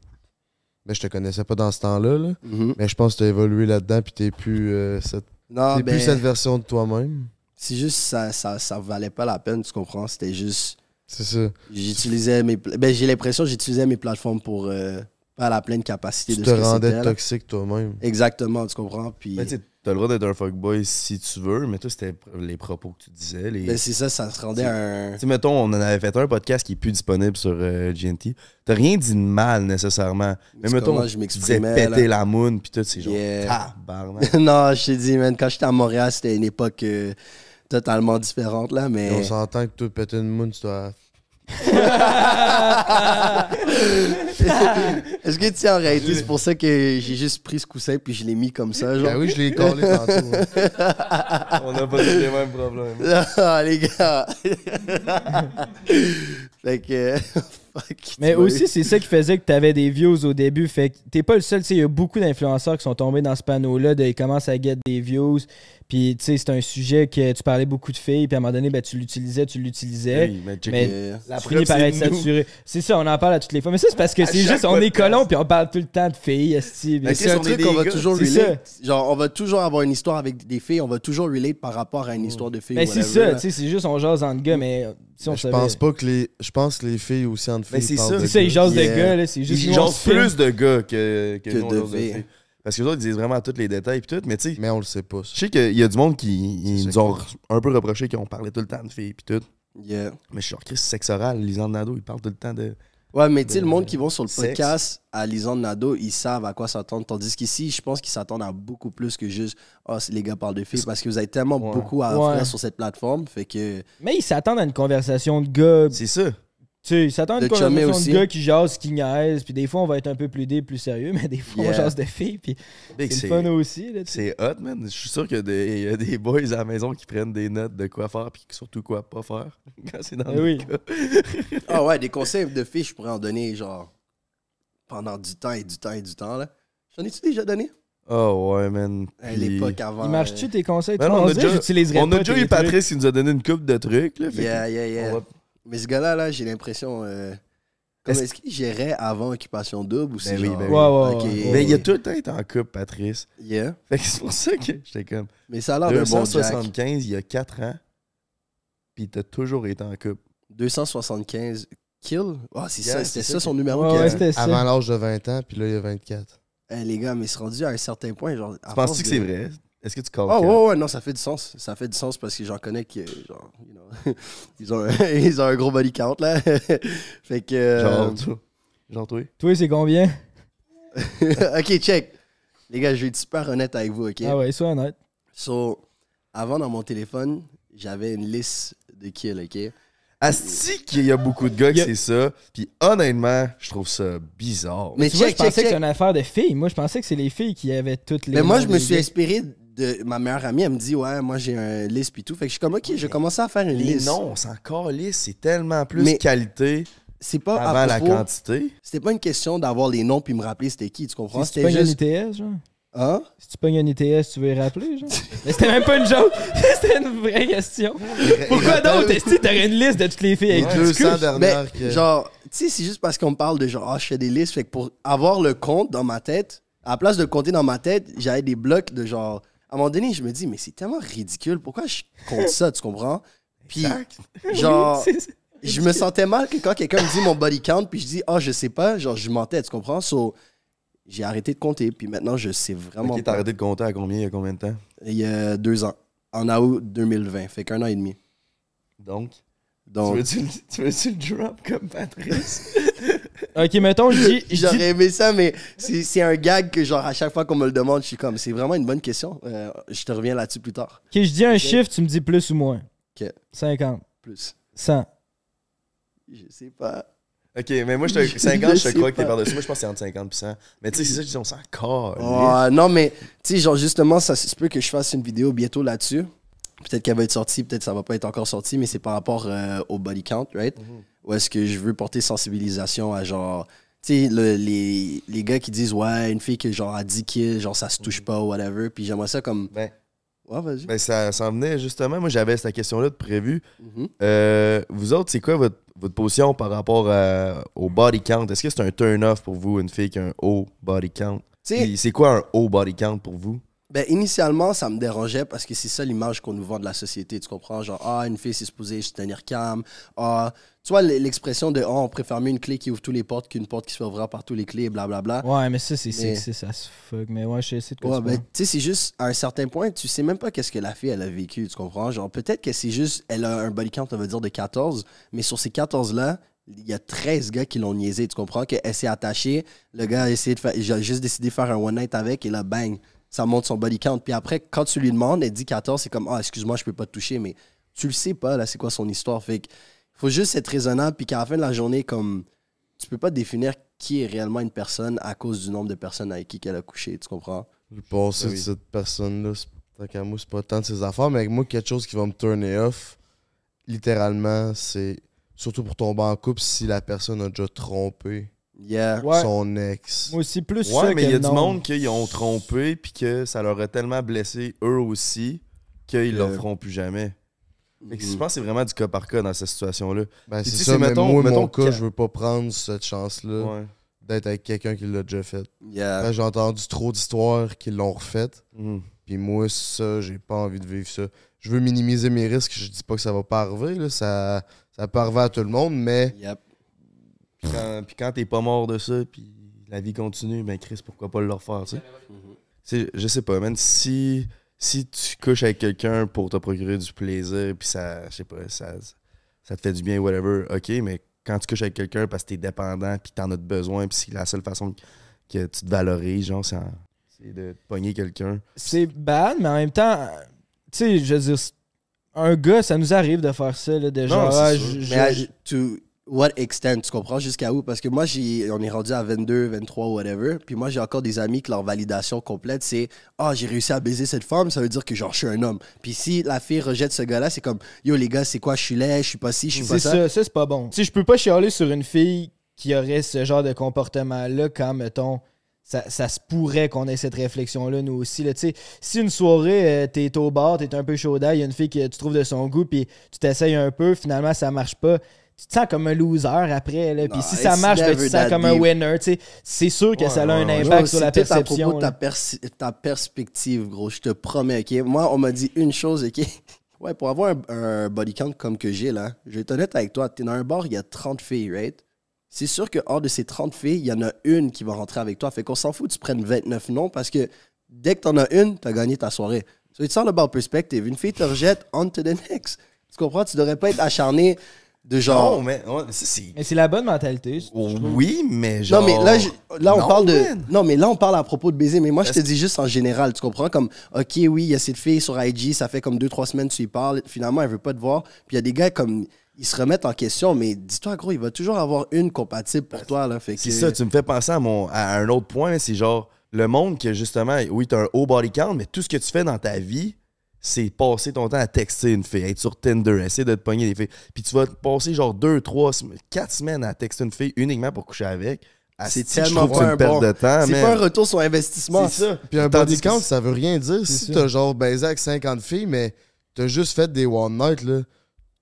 Mais je te connaissais pas dans ce temps-là, mm-hmm. mais je pense que tu as évolué là-dedans, puis t'es plus, euh, cette... plus ben cette version de toi-même. C'est juste, ça, ça, valait pas la peine, tu comprends? C'était juste. C'est ça. J'utilisais mes. Ben, j'ai l'impression que j'utilisais mes plateformes pour. Euh, à la pleine capacité tu de ce te que rendais toxique toi-même. Exactement, tu comprends? Puis, ben, tu as t'as le droit d'être un fuckboy si tu veux, mais toi, c'était les propos que tu disais. Les... ben, c'est ça, ça se rendait un. Tu mettons, on en avait fait un podcast qui est plus disponible sur euh, GNT. T'as rien dit de mal nécessairement. Mais mettons, je tu péter la moon, puis tout, c'est genre Yeah. non, je t'ai dit, man, quand j'étais à Montréal, c'était une époque euh, totalement différente, là, mais. on s'entend que toi, péter une moon, tu Est-ce que tu sais, en réalité, c'est pour ça que j'ai juste pris ce coussin puis je l'ai mis comme ça? Genre. Ben oui, je l'ai collé Dans tout On a pas eu les mêmes problèmes. Ah, les gars! fait que. Mais aussi, c'est ça qui faisait que tu avais des views au début. Fait que t'es pas le seul. Il y a beaucoup d'influenceurs qui sont tombés dans ce panneau-là. Ils commencent à get des views. Puis, tu sais, c'est un sujet que tu parlais beaucoup de filles, puis à un moment donné, ben, tu l'utilisais, tu l'utilisais. Ben, mais, mais ça paraît être saturé. C'est ça, on en parle à toutes les fois. Mais ça, c'est parce que c'est juste, on est colons, puis on parle tout le temps de filles, ben, Mais c'est un truc qu'on va toujours lui Genre, on va toujours avoir une histoire avec des filles, on va toujours relate par rapport à une histoire de filles. Mais ben, c'est ça, tu sais, c'est juste, on jase entre gars, mais Je pense pas que les. Je pense que les filles aussi entre filles. Mais c'est ça. ils jasent de gars, Ils jasent plus de gars que de filles. Parce que les autres, ils disent vraiment tous les détails et tout, mais tu sais. Mais on le sait pas. Je sais qu'il y a du monde qui ils nous ont un peu reproché qu'on ont parlé tout le temps de filles et tout. Mais je suis en Chris, sexe oral, Lisande Nado, ils parlent tout le temps de. Ouais, mais tu sais, le monde qui va sur le podcast à Lisande Nado, ils savent à quoi s'attendre. Tandis qu'ici, je pense qu'ils s'attendent à beaucoup plus que juste, oh, les gars parlent de filles, parce que vous avez tellement beaucoup à offrir sur cette plateforme. Fait que... Mais ils s'attendent à une conversation de gars. C'est ça. Tu sais, ils s'attendent à une de gars qui jase, qui niaise. Puis des fois, on va être un peu plus dé, plus sérieux, mais des fois, on jase de filles. Puis c'est fun aussi. Là, C'est hot, man. Je suis sûr qu'il y, a des- boys à la maison qui prennent des notes de quoi faire puis surtout quoi pas faire quand c'est dans le eh oui. cas. Ah ouais, des conseils de filles, je pourrais en donner genre pendant du temps et du temps et du temps là. J'en ai-tu déjà donné? Ah ouais, man. À l'époque avant. Il marche-tu euh, tes conseils? on, a déjà- On a déjà eu Patrice, il nous a donné une coupe de trucs. Là, fait Yeah, yeah, yeah. Mais ce gars-là, là, j'ai l'impression. Euh, est-ce, qu'il gérait avant Occupation Double ou ben c'est oui, ben Mais il a tout le temps été en couple, Patrice. Yeah. Fait que c'est pour ça que j'étais comme. Mais ça a l'air 275, bon il y a 4 ans, puis t'as toujours été en couple. 275 kills? Ah, c'est ça, c'était ça, son numéro. Avant l'âge de 20 ans, puis là, il y a 24. Eh, les gars, mais se rendu à un certain point. Genre, tu penses-tu que c'est vrai? Est-ce que tu comprends? Oh, ouais, ouais, non, ça fait du sens. Ça fait du sens parce que j'en connais qui, genre, ils, ont un, ils ont un gros body count, là. fait que. Euh, genre, toi. toi. c'est combien? ok, check. Les gars, je vais être super honnête avec vous, ok? Ah ouais, sois honnête. So, avant, dans mon téléphone, j'avais une liste de kills, ok? Asti qu'il y a beaucoup de gars qui c'est ça. Puis honnêtement, je trouve ça bizarre. Mais tu vois, je pensais que c'est une affaire de filles. Moi, je pensais que c'est les filles qui avaient toutes les. Mais moi, je me suis inspiré de ma meilleure amie, elle me dit Ouais, moi j'ai un liste et tout. Fait que je suis comme Ok, j'ai commencé à faire une liste. » liste. Non, c'est encore liste, c'est tellement plus Mais qualité. C'est pas avant la quantité. C'était pas une question d'avoir les noms puis me rappeler c'était qui, tu comprends? C'était juste. ITS, genre? Hein? Si tu pognes un ITS, tu veux y rappeler, genre? Mais c'était même pas une joke! c'était une vraie question! Pourquoi donc tu aurais t'aurais une liste de toutes les filles avec ouais, 200 dernières que... Genre, tu sais, c'est juste parce qu'on parle de genre, ah, je fais des listes. Fait que pour avoir le compte dans ma tête, à place de compter dans ma tête, j'avais des blocs de genre à un moment donné, je me dis, mais c'est tellement ridicule. Pourquoi je compte ça, tu comprends? Puis, genre, je me sentais mal que quand quelqu'un me dit mon body count, puis je dis, ah, oh, je sais pas, genre, je mentais, tu comprends? So, j'ai arrêté de compter, puis maintenant, je sais vraiment. tu as arrêté de compter à combien, il y a combien de temps? Il y a deux ans, en août 2020, fait qu'un an et demi. Donc? Donc. Tu veux-tu veux le drop comme Patrice? Ok, mettons, je dis. J'aurais aimé ça, mais c'est un gag que, genre, à chaque fois qu'on me le demande, je suis comme, c'est vraiment une bonne question. Euh, je te reviens là-dessus plus tard. Ok, je dis un chiffre, tu me dis plus ou moins. Ok. 50. Plus. 100. Je sais pas. Ok, mais moi, je te, 50, je, crois pas. que t'es par-dessus. Moi, je pense que c'est entre 50 et 100. Mais tu sais, c'est ça, je dis, on s'en oh, Non, mais tu sais, genre, justement, ça se peut que je fasse une vidéo bientôt là-dessus peut-être qu'elle va être sortie, peut-être que ça va pas être encore sorti, mais c'est par rapport euh, au body count, right? Mhm. Ou est-ce que je veux porter sensibilisation à genre. Tu sais, les, gars qui disent, ouais, une fille qui genre a 10 kills, genre ça se touche mhm. pas ou whatever. Puis j'aimerais ça comme. Ben, ouais, vas-y. Ben, ça s'en venait justement. Moi, j'avais cette question-là de prévu. Mhm. Euh, vous autres, c'est quoi votre, votre, position par rapport au body count? Est-ce que c'est un turn-off pour vous, une fille qui a un haut body count? C'est quoi un haut body count pour vous? Ben, initialement, ça me dérangeait parce que c'est ça l'image qu'on nous vend de la société, tu comprends? Genre, ah, une fille, c'est supposé se tenir calme. Ah, tu vois, l'expression de, ah, on préfère mieux une clé qui ouvre toutes les portes qu'une porte qui se ouvrir par tous les clés, blablabla. Bla, bla. Ouais, mais ça, c'est mais... ça se fuck. Mais ouais, je essayé de quoi ben, tu sais, c'est juste, à un certain point, tu sais même pas qu'est-ce que la fille, elle a vécu, tu comprends? Genre, peut-être que c'est juste, elle a un body count, on va dire, de 14, mais sur ces 14-là, il y a 13 gars qui l'ont niaisé, tu comprends? Qu'elle s'est attachée, le gars a essayé de faire, juste décidé de faire un one night avec, et là, bang ça monte son body count. Puis après, quand tu lui demandes, elle dit 14, c'est comme Ah, excuse-moi, je peux pas te toucher, mais tu le sais pas, là, c'est quoi son histoire. Fait faut juste être raisonnable, puis qu'à la fin de la journée, comme tu peux pas définir qui est réellement une personne à cause du nombre de personnes avec qui qu'elle a couché, tu comprends? Je pense que cette personne-là, tant qu'à moi, c'est pas tant de ses affaires, mais avec moi, quelque chose qui va me tourner off, littéralement, c'est surtout pour tomber en couple si la personne a déjà trompé son ex. Moi aussi, plus mais il y a du monde qu'ils ont trompé puis que ça leur a tellement blessé eux aussi qu'ils ne le... Euh, feront plus jamais. Mais mm. je pense que c'est vraiment du cas par cas dans cette situation-là. Ben, c'est ça, mais moi, mon je veux pas prendre cette chance-là d'être avec quelqu'un qui l'a déjà fait. Ben, j'ai entendu trop d'histoires qu'ils l'ont refaite. Mm. Puis moi, ça, j'ai pas envie de vivre ça. Je veux minimiser mes risques. Je dis pas que ça va pas arriver. Là. Ça, ça peut arriver à tout le monde, mais puis quand, t'es pas mort de ça, puis la vie continue, ben Chris, pourquoi pas le refaire, tu sais? Je sais pas, man. Si, si tu couches avec quelqu'un pour te procurer du plaisir, puis ça, je sais pas, ça, ça te fait du bien, whatever, ok, mais quand tu couches avec quelqu'un parce que t'es dépendant, puis t'en as besoin, puis c'est la seule façon que tu te valorises, genre, c'est de pogner quelqu'un. C'est bad, mais en même temps, tu sais, je veux dire, un gars, ça nous arrive de faire ça, là, de ah, mais tu, what extent, tu comprends jusqu'à où? Parce que moi, j'ai on est rendu à 22, 23, whatever. Puis moi, j'ai encore des amis que leur validation complète, c'est Ah, oh, j'ai réussi à baiser cette femme, ça veut dire que genre, je suis un homme. Puis si la fille rejette ce gars-là, c'est comme Yo, les gars, c'est quoi, je suis laid, je suis pas ci, je suis pas ça. c'est Ça, c'est pas bon. si je peux pas chialer sur une fille qui aurait ce genre de comportement-là quand, mettons, ça, se pourrait qu'on ait cette réflexion-là, nous aussi. Là. Si une soirée, euh, t'es au bar, t'es un peu chaud il y a une fille que tu trouves de son goût, puis tu t'essayes un peu, finalement, ça marche pas tu te sens comme un loser après. Là. Puis si ça marche, ben, tu te sens comme un winner. C'est sûr que ça a un impact sur la perception. C'est propos ta, ta, perspective, gros. Je te promets, OK? Moi, on m'a dit une chose, OK? Ouais, pour avoir un, body count comme que j'ai, là, je vais être honnête avec toi. Tu es dans un bar, il y a 30 filles, right? C'est sûr que hors de ces 30 filles, il y en a une qui va rentrer avec toi. Fait qu'on s'en fout tu prennes 29 noms parce que dès que tu en as une, tu as gagné ta soirée. So it's all about perspective. Une fille te rejette, on to the next. Tu comprends? Tu devrais pas être acharné de genre. Oh, mais c'est. la bonne mentalité. Oh, oui, mais genre. Non, mais là, on parle de. Non, mais là, on parle à propos de baiser. Mais moi, je te dis juste en général. Tu comprends? Comme, OK, oui, il y a cette fille sur IG, ça fait comme deux, trois semaines, tu y parles. Finalement, elle veut pas te voir. Puis il y a des gars comme. Ils se remettent en question, mais dis-toi, gros, il va toujours avoir une compatible pour toi. Là, fait C'est ça, tu me fais penser à, mon, à un autre point, c'est genre le monde que justement, oui, t'as un haut body count, mais tout ce que tu fais dans ta vie, c'est passer ton temps à texter une fille, être sur Tinder, essayer de te pogner des filles. Puis tu vas passer genre deux, trois, quatre semaines à texter une fille uniquement pour coucher avec. Ah, c'est tellement une perte de temps. C'est pas un retour sur investissement. ça. Puis un body count, ça veut rien dire. Si t'as genre baisé avec 50 filles, mais t'as juste fait des one night, là,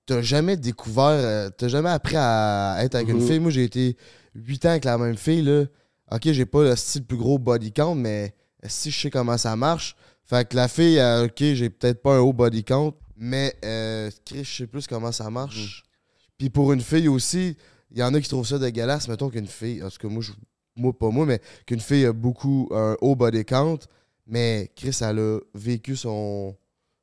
t'as jamais découvert, euh, t'as jamais appris à être avec une mm-hmm. fille. Moi, j'ai été huit ans avec la même fille, là. Ok, j'ai pas le style plus gros body count, mais si je sais comment ça marche, fait que la fille, OK, j'ai peut-être pas un haut body count, mais euh, Chris, je sais plus comment ça marche. Hmm. Puis pour une fille aussi, il y en a qui trouvent ça dégueulasse. Mettons qu'une fille, en tout cas, moi, je, moi pas moi, mais qu'une fille a beaucoup un haut body count, mais Chris, elle a vécu son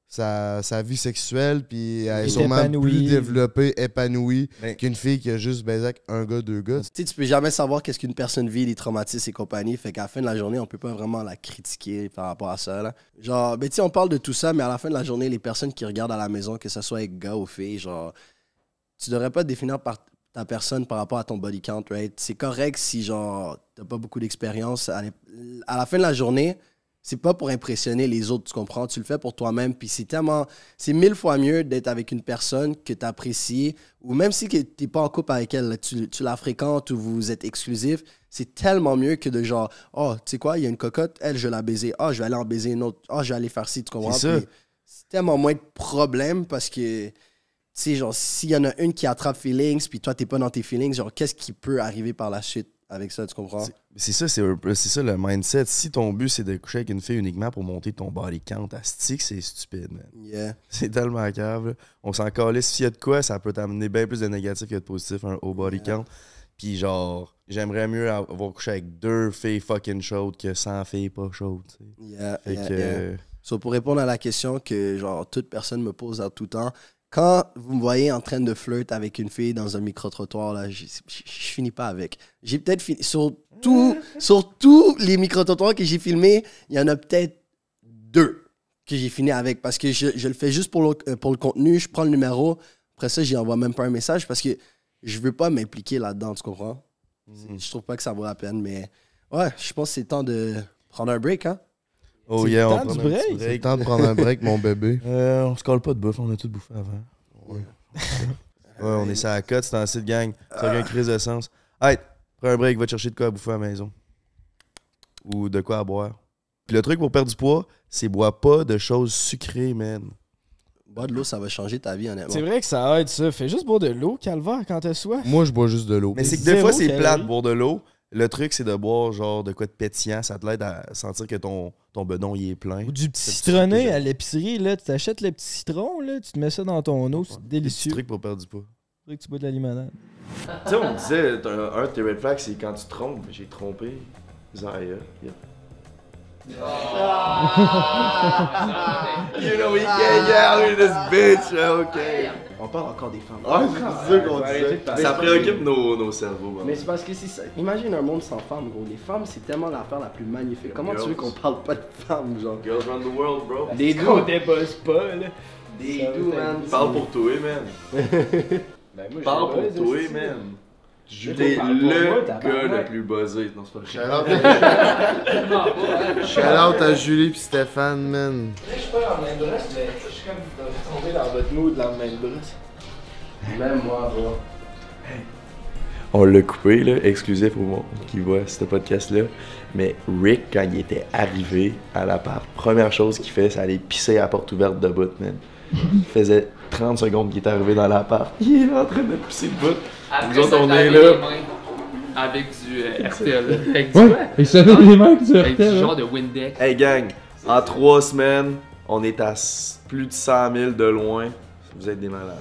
sa, vie sexuelle, puis elle est sûrement épanouie. plus développée, épanouie qu'une fille qui a juste baisé ben, un gars, deux gars. Tu sais, tu peux jamais savoir qu'est-ce qu'une personne vit, les traumatismes et compagnie. Fait qu'à la fin de la journée, on peut pas vraiment la critiquer par rapport à ça. Genre, ben tu sais, on parle de tout ça, mais à la fin de la journée, les personnes qui regardent à la maison, que ce soit avec gars ou filles, genre, tu devrais pas te définir par ta personne par rapport à ton body count, right? C'est correct si, genre, t'as pas beaucoup d'expérience. À la fin de la journée, c'est pas pour impressionner les autres, tu comprends? Tu le fais pour toi-même. Puis c'est tellement. C'est mille fois mieux d'être avec une personne que tu apprécies, ou même si tu n'es pas en couple avec elle, tu, la fréquentes ou vous êtes exclusif, c'est tellement mieux que de genre, oh, tu sais quoi, il y a une cocotte, elle, je vais la baiser. Oh, je vais aller en baiser une autre. Oh, je vais aller faire ci, tu comprends? C'est tellement moins de problèmes parce que tu sais, genre, s'il y en a une qui attrape feelings, puis toi, t'es pas dans tes feelings, genre, qu'est-ce qui peut arriver par la suite? avec ça, tu comprends? C'est ça, c'est ça le mindset. Si ton but c'est de coucher avec une fille uniquement pour monter ton body count à stick, c'est stupide, man. C'est tellement grave. On s'en calisse. S'il y a de quoi, ça peut t'amener bien plus de négatifs que de positifs un hein, haut body count. Puis genre, j'aimerais mieux avoir couché avec deux filles fucking chaudes que 100 filles pas chaudes. Yeah. Euh, pour répondre à la question que genre toute personne me pose à tout temps, quand vous me voyez en train de flirter avec une fille dans un micro-trottoir, là, je, finis pas avec. J'ai peut-être fini. Sur, tous les micro-trottoirs que j'ai filmés, il y en a peut-être deux que j'ai fini avec parce que je, le fais juste pour le, euh, pour le, contenu. Je prends le numéro. Après ça, j'y envoie même pas un message parce que je veux pas m'impliquer là-dedans, tu comprends? Je mhm. Je trouve pas que ça vaut la peine, mais ouais, je pense que c'est temps de prendre un break, hein? Oh c'est yeah, le temps on du break. temps de prendre un break, mon bébé. Euh, on se colle pas de bouffe, on a tout bouffé avant. Ouais. on est ça à cote, c'est un site gang. Ça ah. de crise de sens. prends un break, va te chercher de quoi à bouffer à la maison. Ou de quoi à boire. Puis le truc pour perdre du poids, c'est bois pas de choses sucrées, man. Boire de l'eau, ça va changer ta vie, honnêtement. C'est vrai que ça aide, ça. Fais juste boire de l'eau, calvaire, quand t'as soif. Moi, je bois juste de l'eau. Mais c'est que des fois, c'est plate de boire de l'eau. Le truc, c'est de boire genre de quoi de pétillant. Ça te l'aide à sentir que ton, ton bedon il est plein. Ou du petit citronné à l'épicerie. là. Tu t'achètes le petit citron, là, tu te mets ça dans ton eau. C'est délicieux. truc pour perdre du poids. truc tu bois de la limonade. tu sais, on disait, un, de tes red c'est quand tu trompes. J'ai trompé Zaya. Yeah. you know, we can't get out this bitch. Okay. On parle encore des femmes. Ah, c'est ça qu'on dit. Ça préoccupe nos, nos cerveaux. Hein. Mais c'est parce que si ça... Imagine un monde sans femmes, gros. Les femmes, c'est tellement l'affaire la plus magnifique. Comment tu veux qu'on parle pas de femmes, genre Girls around the world, bro. Des gars. On débosse pas, là. Des doux, man. Parle pour toi, man. Ben, parle pour toi, man. J'étais le gars le plus buzzé. Non, c'est pas le Shout out à Julie et Stéphane, man. Je suis pas dans le même brosse, mais je suis comme tombé dans votre mood dans le même brosse. Même moi, bro. On l'a coupé, là, exclusif au monde qui voit ce podcast-là. Mais Rick, quand il était arrivé à la part, première chose qu'il fait, c'est aller pisser à la porte ouverte de bout, man. Il faisait 30 secondes qu'il est arrivé dans l'appart. Il est en train de pisser de bout. Nous on est là. Avec du euh, RTL. Avec du, ouais, se les mains avec du RTL. du hein. genre de Windex. Hey gang, en trois semaines, on est à plus de 100 000 de loin. Vous êtes des malades.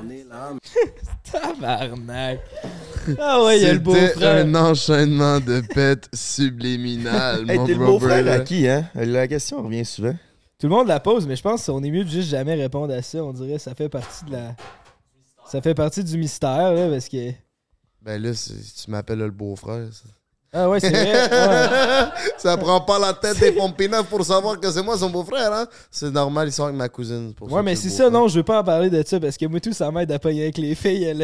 On est là. Tabarnak. Ah ouais, il y a le beau-frère. un enchaînement de pets subliminal. hey, le beau-frère à qui, hein? La question revient souvent. Tout le monde la pose, mais je pense qu'on est mieux de juste jamais répondre à ça. On dirait que ça fait partie de la, ça fait partie du mystère, là, parce que. Ben là, tu m'appelles le beau-frère. Ah ouais, c'est vrai. ça prend pas la tête des Pompinas pour savoir que c'est moi son beau-frère. Hein? C'est normal, ils sont avec ma cousine. ouais, mais c'est ça, non, je veux pas en parler de ça parce que moi, tout ça m'aide à payer avec les filles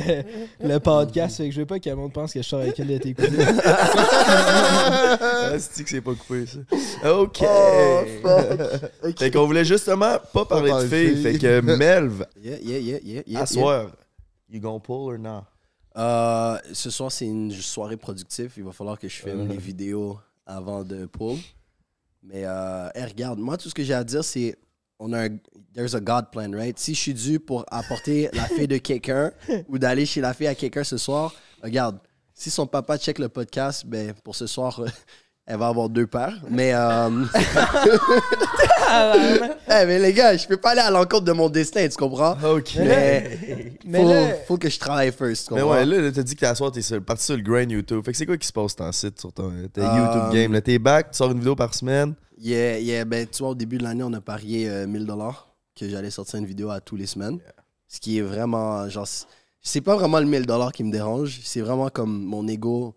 le, podcast. fait que je veux pas que le monde pense que je sors avec une de tes cousines. Ah, cest que c'est pas coupé, ça? OK. Oh, fait qu'on voulait justement pas parler de filles. Fait que Melv, yeah, yeah, yeah, You gonna pull or not? Euh, ce soir, c'est une soirée productive. Il va falloir que je filme les vidéos avant de pull. Mais euh, regarde, moi, tout ce que j'ai à dire, c'est on a un, there's a God plan, right? Si je suis dû pour apporter la fille de quelqu'un ou d'aller chez la fille à quelqu'un ce soir, regarde, si son papa check le podcast, ben pour ce soir, elle va avoir deux paires. Mais. Euh... mais les gars, je peux pas aller à l'encontre de mon destin, tu comprends? Ok. Mais. mais faut, que je travaille first. Tu mais ouais, là, t'as dit que t'as tu t'es parti sur le grain YouTube. Fait que c'est quoi qui se passe ton site sur ton euh, YouTube game? Là, t'es back, tu sors une vidéo par semaine? Yeah, yeah. Ben, tu vois, au début de l'année, on a parié 1000$ euh, que j'allais sortir une vidéo à tous les semaines. Ce qui est vraiment. Genre, c'est pas vraiment le 1000$ qui me dérange. C'est vraiment comme mon ego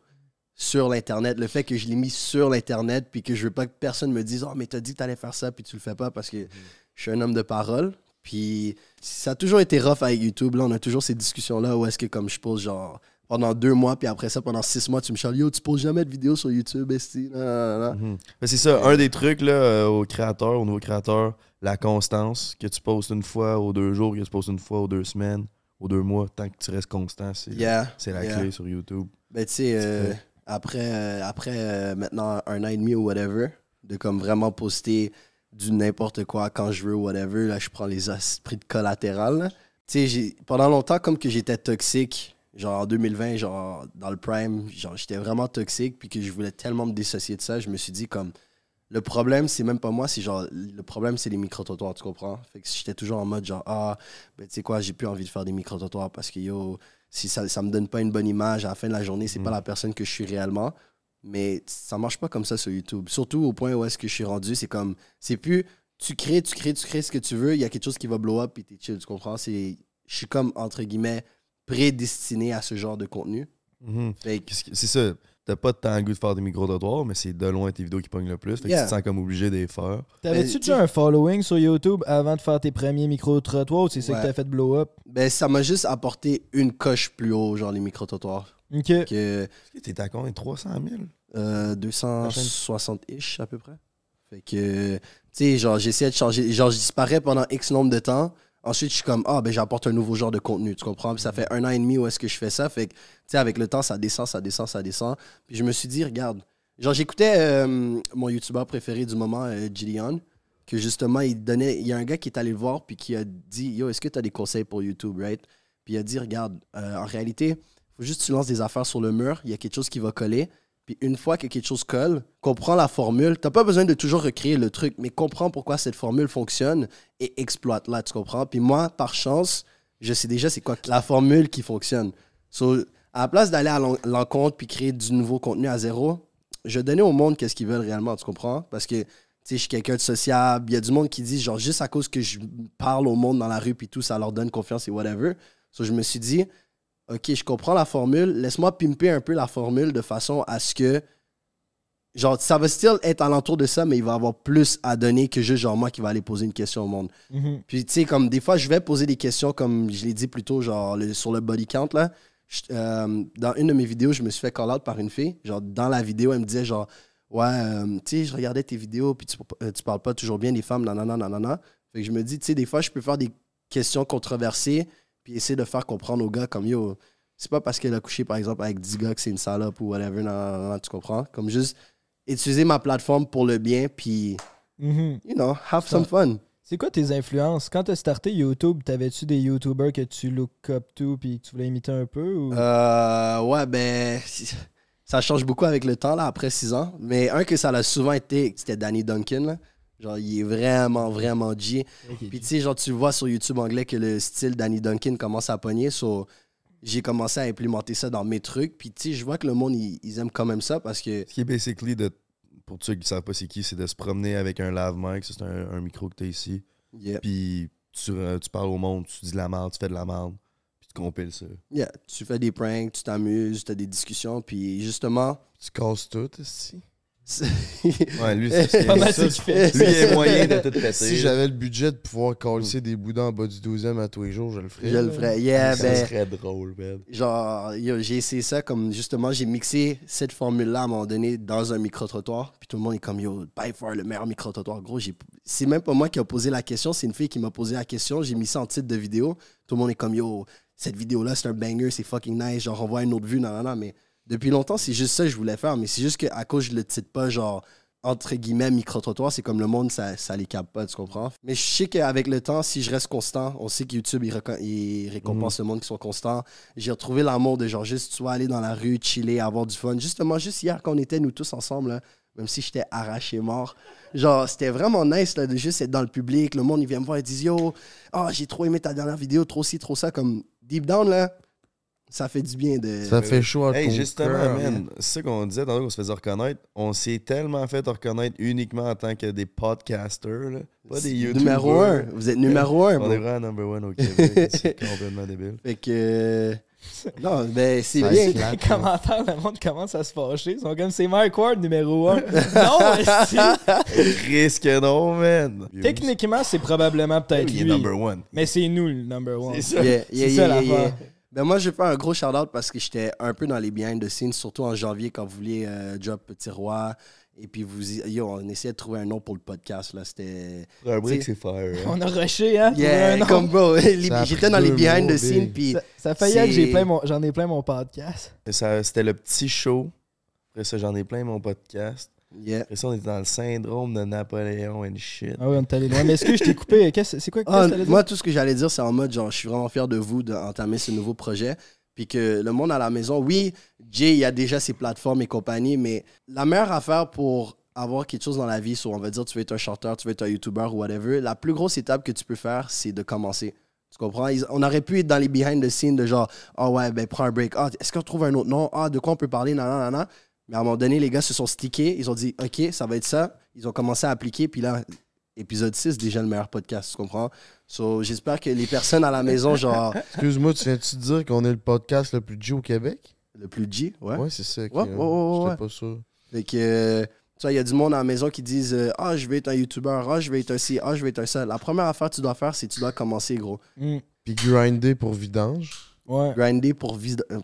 sur l'Internet. Le fait que je l'ai mis sur l'Internet, puis que je veux pas que personne me dise Oh, mais t'as dit que t'allais faire ça, puis tu le fais pas parce que mhm. je suis un homme de parole. Puis ça a toujours été rough avec YouTube. Là, on a toujours ces discussions-là où est-ce que, comme je pose, genre, pendant deux mois, puis après ça, pendant six mois, tu me chiales, yo, tu poses jamais de vidéo sur YouTube, esti. Mhm. c'est ça, un des trucs là, euh, aux créateurs, aux nouveaux créateurs, la constance, que tu poses une fois aux deux jours, que tu postes une fois aux deux semaines, aux deux mois, tant que tu restes constant, c'est la clé sur YouTube. Ben, tu sais, euh, après, euh, après euh, maintenant un an et demi ou whatever, de comme vraiment poster du n'importe quoi quand je veux, whatever. Là, je prends les esprits de collatéral. Tu sais, pendant longtemps, comme que j'étais toxique, genre en 2020, genre dans le prime, genre j'étais vraiment toxique, puis que je voulais tellement me dissocier de ça, je me suis dit comme, le problème, c'est même pas moi, c'est genre, le problème, c'est les micro totoirs tu comprends? Fait que j'étais toujours en mode genre, ah, ben tu sais quoi, j'ai plus envie de faire des micro totoirs parce que yo, si ça ne me donne pas une bonne image à la fin de la journée, c'est n'est pas mm. la personne que je suis réellement. Mais ça marche pas comme ça sur YouTube. Surtout au point où est-ce que je suis rendu, c'est comme, c'est plus, tu crées, tu crées, tu crées ce que tu veux, il y a quelque chose qui va blow up, tu tu comprends? je suis comme, entre guillemets, prédestiné à ce genre de contenu. Mm-hmm. C'est ça t'as pas tant le goût de faire des micro-trottoirs, mais c'est de loin tes vidéos qui pognent le plus. Fait que tu te sens comme obligé de faire. T'avais-tu déjà un following sur YouTube avant de faire tes premiers micro-trottoirs ou c'est ça que t'as fait de blow up? Ben, ça m'a juste apporté une coche plus haut, genre les micro-trottoirs. Ok. Que T'es à combien 300 000 euh, 260-ish à peu près. Fait que, tu sais, genre, j'essayais de changer. Genre, je disparais pendant X nombre de temps. Ensuite, je suis comme, ah, ben j'apporte un nouveau genre de contenu, tu comprends? Puis ça fait un an et demi où est-ce que je fais ça. Fait que, tu sais, avec le temps, ça descend, ça descend, ça descend. Puis je me suis dit, regarde, genre, j'écoutais euh, mon youtubeur préféré du moment, euh, que justement, il donnait, il y a un gars qui est allé le voir, puis qui a dit, yo, est-ce que tu as des conseils pour YouTube, right? Puis il a dit, regarde, euh, en réalité, faut juste que tu lances des affaires sur le mur, il y a quelque chose qui va coller. Puis une fois que quelque chose colle, comprends la formule. T'as pas besoin de toujours recréer le truc, mais comprends pourquoi cette formule fonctionne et exploite. Là, tu comprends. Puis moi, par chance, je sais déjà c'est quoi la formule qui fonctionne. So, à la place d'aller à l'encontre puis créer du nouveau contenu à zéro, je donnais au monde qu'est-ce qu'ils veulent réellement, tu comprends? Parce que, tu sais, je suis quelqu'un de sociable. Il y a du monde qui dit, genre, juste à cause que je parle au monde dans la rue puis tout, ça leur donne confiance et whatever. So, je me suis dit, OK, je comprends la formule, laisse-moi pimper un peu la formule de façon à ce que, genre, ça va still être alentour de ça, mais il va avoir plus à donner que juste, genre, moi qui va aller poser une question au monde. Mhm. Puis, tu sais, comme des fois, je vais poser des questions, comme je l'ai dit plus tôt, genre, sur le body count, là. Euh, dans une de mes vidéos, je me suis fait call out par une fille. Genre, dans la vidéo, elle me disait, genre, ouais, euh, tu sais, je regardais tes vidéos, puis euh, tu, parles pas toujours bien des femmes, nanana, nanana. Fait que je me dis, tu sais, des fois, je peux faire des questions controversées puis essayer de faire comprendre aux gars comme yo, c'est pas parce qu'elle a couché par exemple avec 10 gars que c'est une salope ou whatever, non, tu comprends? Comme juste utiliser ma plateforme pour le bien, puis, mhm. you know, have some fun. C'est quoi tes influences? Quand t'as starté YouTube, t'avais-tu des YouTubers que tu look up to puis que tu voulais imiter un peu? Ou... Euh, ouais, ben, ça change beaucoup avec le temps, là, après 6 ans. Mais un que ça l'a souvent été, c'était Danny Duncan, là. Genre, il est vraiment, vraiment G. Puis tu sais, genre, tu vois sur YouTube anglais que le style Danny Duncan commence à pogner. j'ai commencé à implémenter ça dans mes trucs. Puis tu sais, je vois que le monde, ils, aiment quand même ça parce que. Ce qui est basically de. Pour ceux qui ne savent pas c'est qui, c'est de se promener avec un lave-mic. C'est un, micro que tu as ici. Puis tu, parles au monde, tu dis de la merde, tu fais de la merde. Puis tu compiles ça. Tu fais des pranks, tu t'amuses, tu as des discussions. Puis justement. Tu casses tout ici ouais, lui, c'est ça, Lui, est moyen de tout Si j'avais le budget de pouvoir coller hmm. des boudins en bas du 12e à tous les jours, je le ferais. Je le ferais, yeah, ben, serait drôle, man. Genre, j'ai essayé ça comme justement, j'ai mixé cette formule-là à un moment donné dans un micro-trottoir. Puis tout le monde est comme, yo, by far le meilleur micro-trottoir. Gros, c'est même pas moi qui a posé la question, c'est une fille qui m'a posé la question. J'ai mis ça en titre de vidéo. Tout le monde est comme, yo, cette vidéo-là, c'est un banger, c'est fucking nice. Genre, on voit une autre vue, non, non, non, mais depuis longtemps, c'est juste ça que je voulais faire, mais c'est juste qu'à cause, je le titre pas genre entre guillemets micro-trottoir, c'est comme le monde, ça, ça les capte pas, tu comprends? Mais je sais qu'avec le temps, si je reste constant, on sait que YouTube, il, récompense mhm. le monde qui sont constants. J'ai retrouvé l'amour de genre juste, tu vois, aller dans la rue, chiller, avoir du fun. Justement, juste hier, quand on était nous tous ensemble, même si j'étais arraché mort, genre, c'était vraiment nice là, de juste être dans le public. Le monde, il vient me voir et dit Yo, oh, j'ai trop aimé ta dernière vidéo, trop ci, trop ça. Comme, deep down, là, ça fait du bien de. Ça fait chaud à hey, justement, cœur, man, c'est ce qu'on disait tantôt qu'on se faisait reconnaître. On s'est tellement fait reconnaître uniquement en tant que des podcasters, pas des YouTubers. Numéro un. Vous êtes numéro un, On est vraiment number one au Québec. c'est complètement débile. Fait que. Euh, non, ben c'est bien. les commentaires, le monde commence à se fâcher. Ils sont comme c'est Mike Ward numéro un. » non, Risque non, man. Techniquement, c'est probablement peut-être lui. number one. Mais c'est nous le number one. C'est ça. Yeah, yeah, ben moi, j'ai fait un gros shout-out parce que j'étais un peu dans les behind the scenes, surtout en janvier quand vous vouliez «Drop euh, Job Petit Roi. Et puis, vous, on essayait de trouver un nom pour le podcast. Là. C'était, hein. On a rushé, hein? comme j'étais dans les behind the scenes. ça, fait que plein j'en ai plein mon podcast. Ça, c'était le petit show. Après ça, j'en ai plein mon podcast. Yeah. ça, on était dans le syndrome de Napoléon and shit. Ah oui, on est loin. Mais est-ce que je t'ai coupé C'est -ce, quoi ah, que Moi, tout ce que j'allais dire, c'est en mode genre, je suis vraiment fier de vous d'entamer ce nouveau projet. Puis que le monde à la maison, oui, Jay, il y a déjà ses plateformes et compagnie, mais la meilleure affaire pour avoir quelque chose dans la vie, soit on va dire tu veux être un chanteur, tu veux être un YouTuber ou whatever, la plus grosse étape que tu peux faire, c'est de commencer. Tu comprends? on aurait pu être dans les behind the scenes de genre, ah ouais, ben prends un break. Ah, est-ce qu'on trouve un autre nom? Ah, de quoi on peut parler? Non, non, non, non. Mais à un moment donné, les gars se sont stickés. Ils ont dit, OK, ça va être ça. Ils ont commencé à appliquer. Puis là, épisode 6, déjà le meilleur podcast, tu comprends? So, j'espère que les personnes à la maison, genre. Excuse-moi, tu viens-tu dire qu'on est le podcast le plus G au Québec? Le plus G, ouais. Ouais, c'est ça. Ouais, que, ouais, pas sûr. Fait que. Tu vois, il y a du monde à la maison qui disent euh, Ah, je vais être un YouTuber, ah, je vais être un ci, ah, je vais être un ça. La première affaire que tu dois faire, c'est que tu dois commencer, gros. Mm. Puis grinder pour vidange. Ouais. Grinder pour,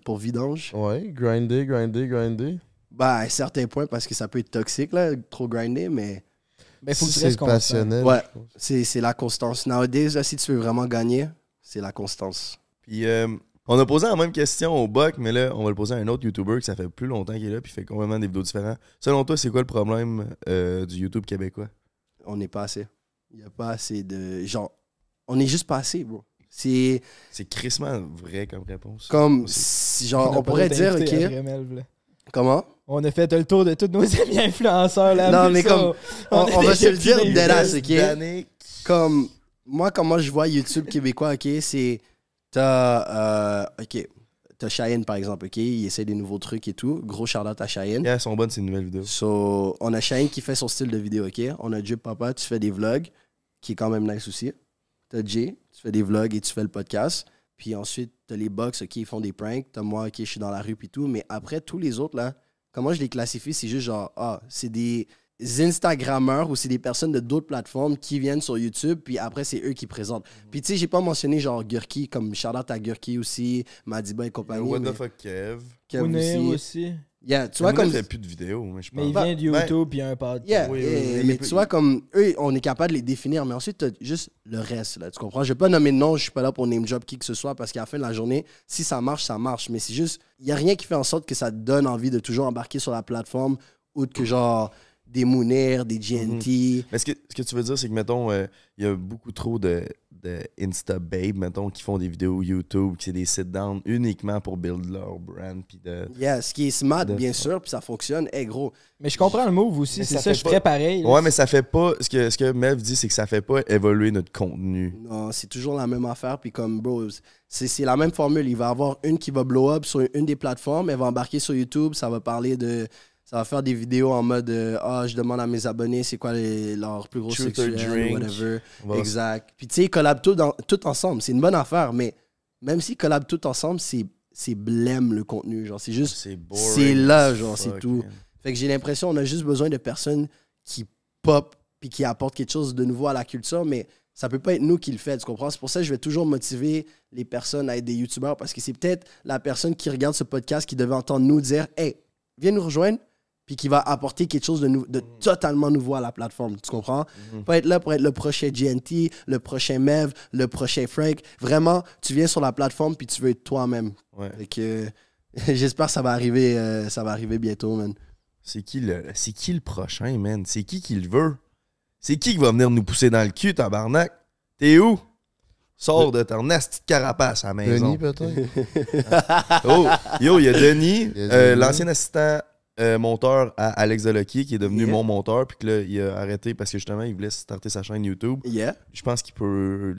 pour vidange. Ouais, grinder, grinder, grinder. Bah, à certains points, parce que ça peut être toxique, là, trop grindé, mais. Mais ben, faut que tu passionnel. Ouais, c'est la constance. Nowadays, là, si tu veux vraiment gagner, c'est la constance. Puis, euh, on a posé la même question au Buck, mais là, on va le poser à un autre YouTuber qui ça fait plus longtemps qu'il est là, puis fait complètement des vidéos différentes. Selon toi, c'est quoi le problème euh, du YouTube québécois On n'est pas assez. Il n'y a pas assez de. Genre, on est juste pas assez, bro. C'est. C'est crissement vrai comme réponse. Comme, si, genre, on, pourrait dire, ok. Comment? On a fait le tour de tous nos amis influenceurs. Là, non, mais comme, on, va se le dire ce OK Comme, moi, comment je vois YouTube québécois, OK, c'est... T'as... Euh, OK, t'as Cheyenne, par exemple, OK, il essaie des nouveaux trucs et tout. Gros charlotte à Cheyenne. Yeah, elles sont bonnes, ces nouvelles vidéos. So, on a Cheyenne qui fait son style de vidéo, OK? On a Jay Papa, tu fais des vlogs, qui est quand même nice aussi. T'as Jay, tu fais des vlogs et tu fais le podcast. Puis ensuite, t'as les box, qui font des pranks. T'as moi, qui je suis dans la rue, puis tout. Mais après, tous les autres, là, comment je les classifie, c'est juste genre, ah, c'est des Instagrammeurs ou c'est des personnes de d'autres plateformes qui viennent sur YouTube, puis après, c'est eux qui présentent. Mhm. Puis tu sais, j'ai pas mentionné genre Gurki, comme Charlotte à Gurki aussi, Madiba et compagnie. Kev. Kev aussi. aussi. Il n'y a plus de vidéos, Mais il vient de ben, YouTube, puis il y a un podcast. mais tu vois comme, eux, on est capable de les définir, mais ensuite, as juste le reste, là, tu comprends? Je vais pas nommer de nom, je suis pas là pour name job qui que ce soit, parce qu'à la fin de la journée, si ça marche, ça marche. Mais c'est juste, il n'y a rien qui fait en sorte que ça te donne envie de toujours embarquer sur la plateforme, autre que genre des Mounir, des GNT. Mhm. Mais ce que, tu veux dire, c'est que, mettons, euh, il y a beaucoup trop de de Insta Babe, mettons, qui font des vidéos YouTube, qui c'est des sit-down uniquement pour build leur brand. Puis ce qui est smart, bien sûr, puis ça fonctionne. est gros. Mais je comprends le move aussi, c'est ça, je suis pareil. Ouais, mais ça fait pas. Ce que, ce que Mev dit, c'est que ça fait pas évoluer notre contenu. Non, c'est toujours la même affaire, puis comme bros. C'est la même formule. Il va y avoir une qui va blow up sur une des plateformes, elle va embarquer sur YouTube, ça va parler de ça va faire des vidéos en mode euh, ah je demande à mes abonnés c'est quoi leur plus gros sexuel drink. whatever exact puis tu sais ils collabent tout, dans, tout ensemble c'est une bonne affaire mais même s'ils collabent tout ensemble c'est c'est blême le contenu genre c'est juste c'est là genre c'est tout fait que j'ai l'impression on a juste besoin de personnes qui pop puis qui apportent quelque chose de nouveau à la culture mais ça peut pas être nous qui le fait, tu comprends? C'est pour ça que je vais toujours motiver les personnes à être des youtubeurs parce que c'est peut-être la personne qui regarde ce podcast qui devait entendre nous dire Hey, viens nous rejoindre, puis qui va apporter quelque chose de, de mm. totalement nouveau à la plateforme. Tu comprends? Mm-hmm. Pas être là pour être le prochain GNT, le prochain Mev, le prochain Frank. Vraiment, tu viens sur la plateforme puis tu veux être toi-même. Ouais. que J'espère que ça va arriver, euh, ça va arriver bientôt, man. C'est qui, le, qui le prochain, man? C'est qui qui le veut? C'est qui qui va venir nous pousser dans le cul, tabarnak? T'es où? Sors de ton petite carapace à maison. Denis, peut-être? oh, yo, il y a Denis, euh, l'ancien assistant euh, monteur à Alex Deloki qui est devenu mon monteur, puis que là, il a arrêté parce que justement, il voulait starter sa chaîne YouTube. Yeah. Je pense qu'il peut.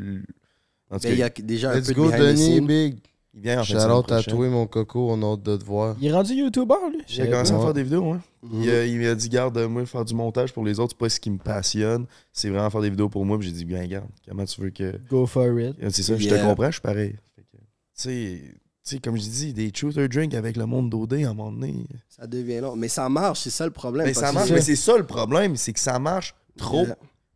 En tout cas, ben, il y a déjà un let's peu go, de Denis Big. Il vient en tatouer mon coco, on a de te voir. Il est rendu YouTuber, lui. J'ai commencé à faire des vidéos, hein. Mm-hmm. il, m'a dit, garde, moi, faire du montage pour les autres, c'est pas ce qui me passionne. C'est vraiment faire des vidéos pour moi. j'ai dit, bien, garde, comment tu veux que. Go for it. C'est ça, je te comprends, je suis pareil. Tu sais, tu sais, comme je dis, des shooter drink avec le monde d'OD à un moment donné. Ça devient long. Mais ça marche, c'est ça le problème. Mais ça marche, mais c'est ça le problème, c'est que ça marche trop.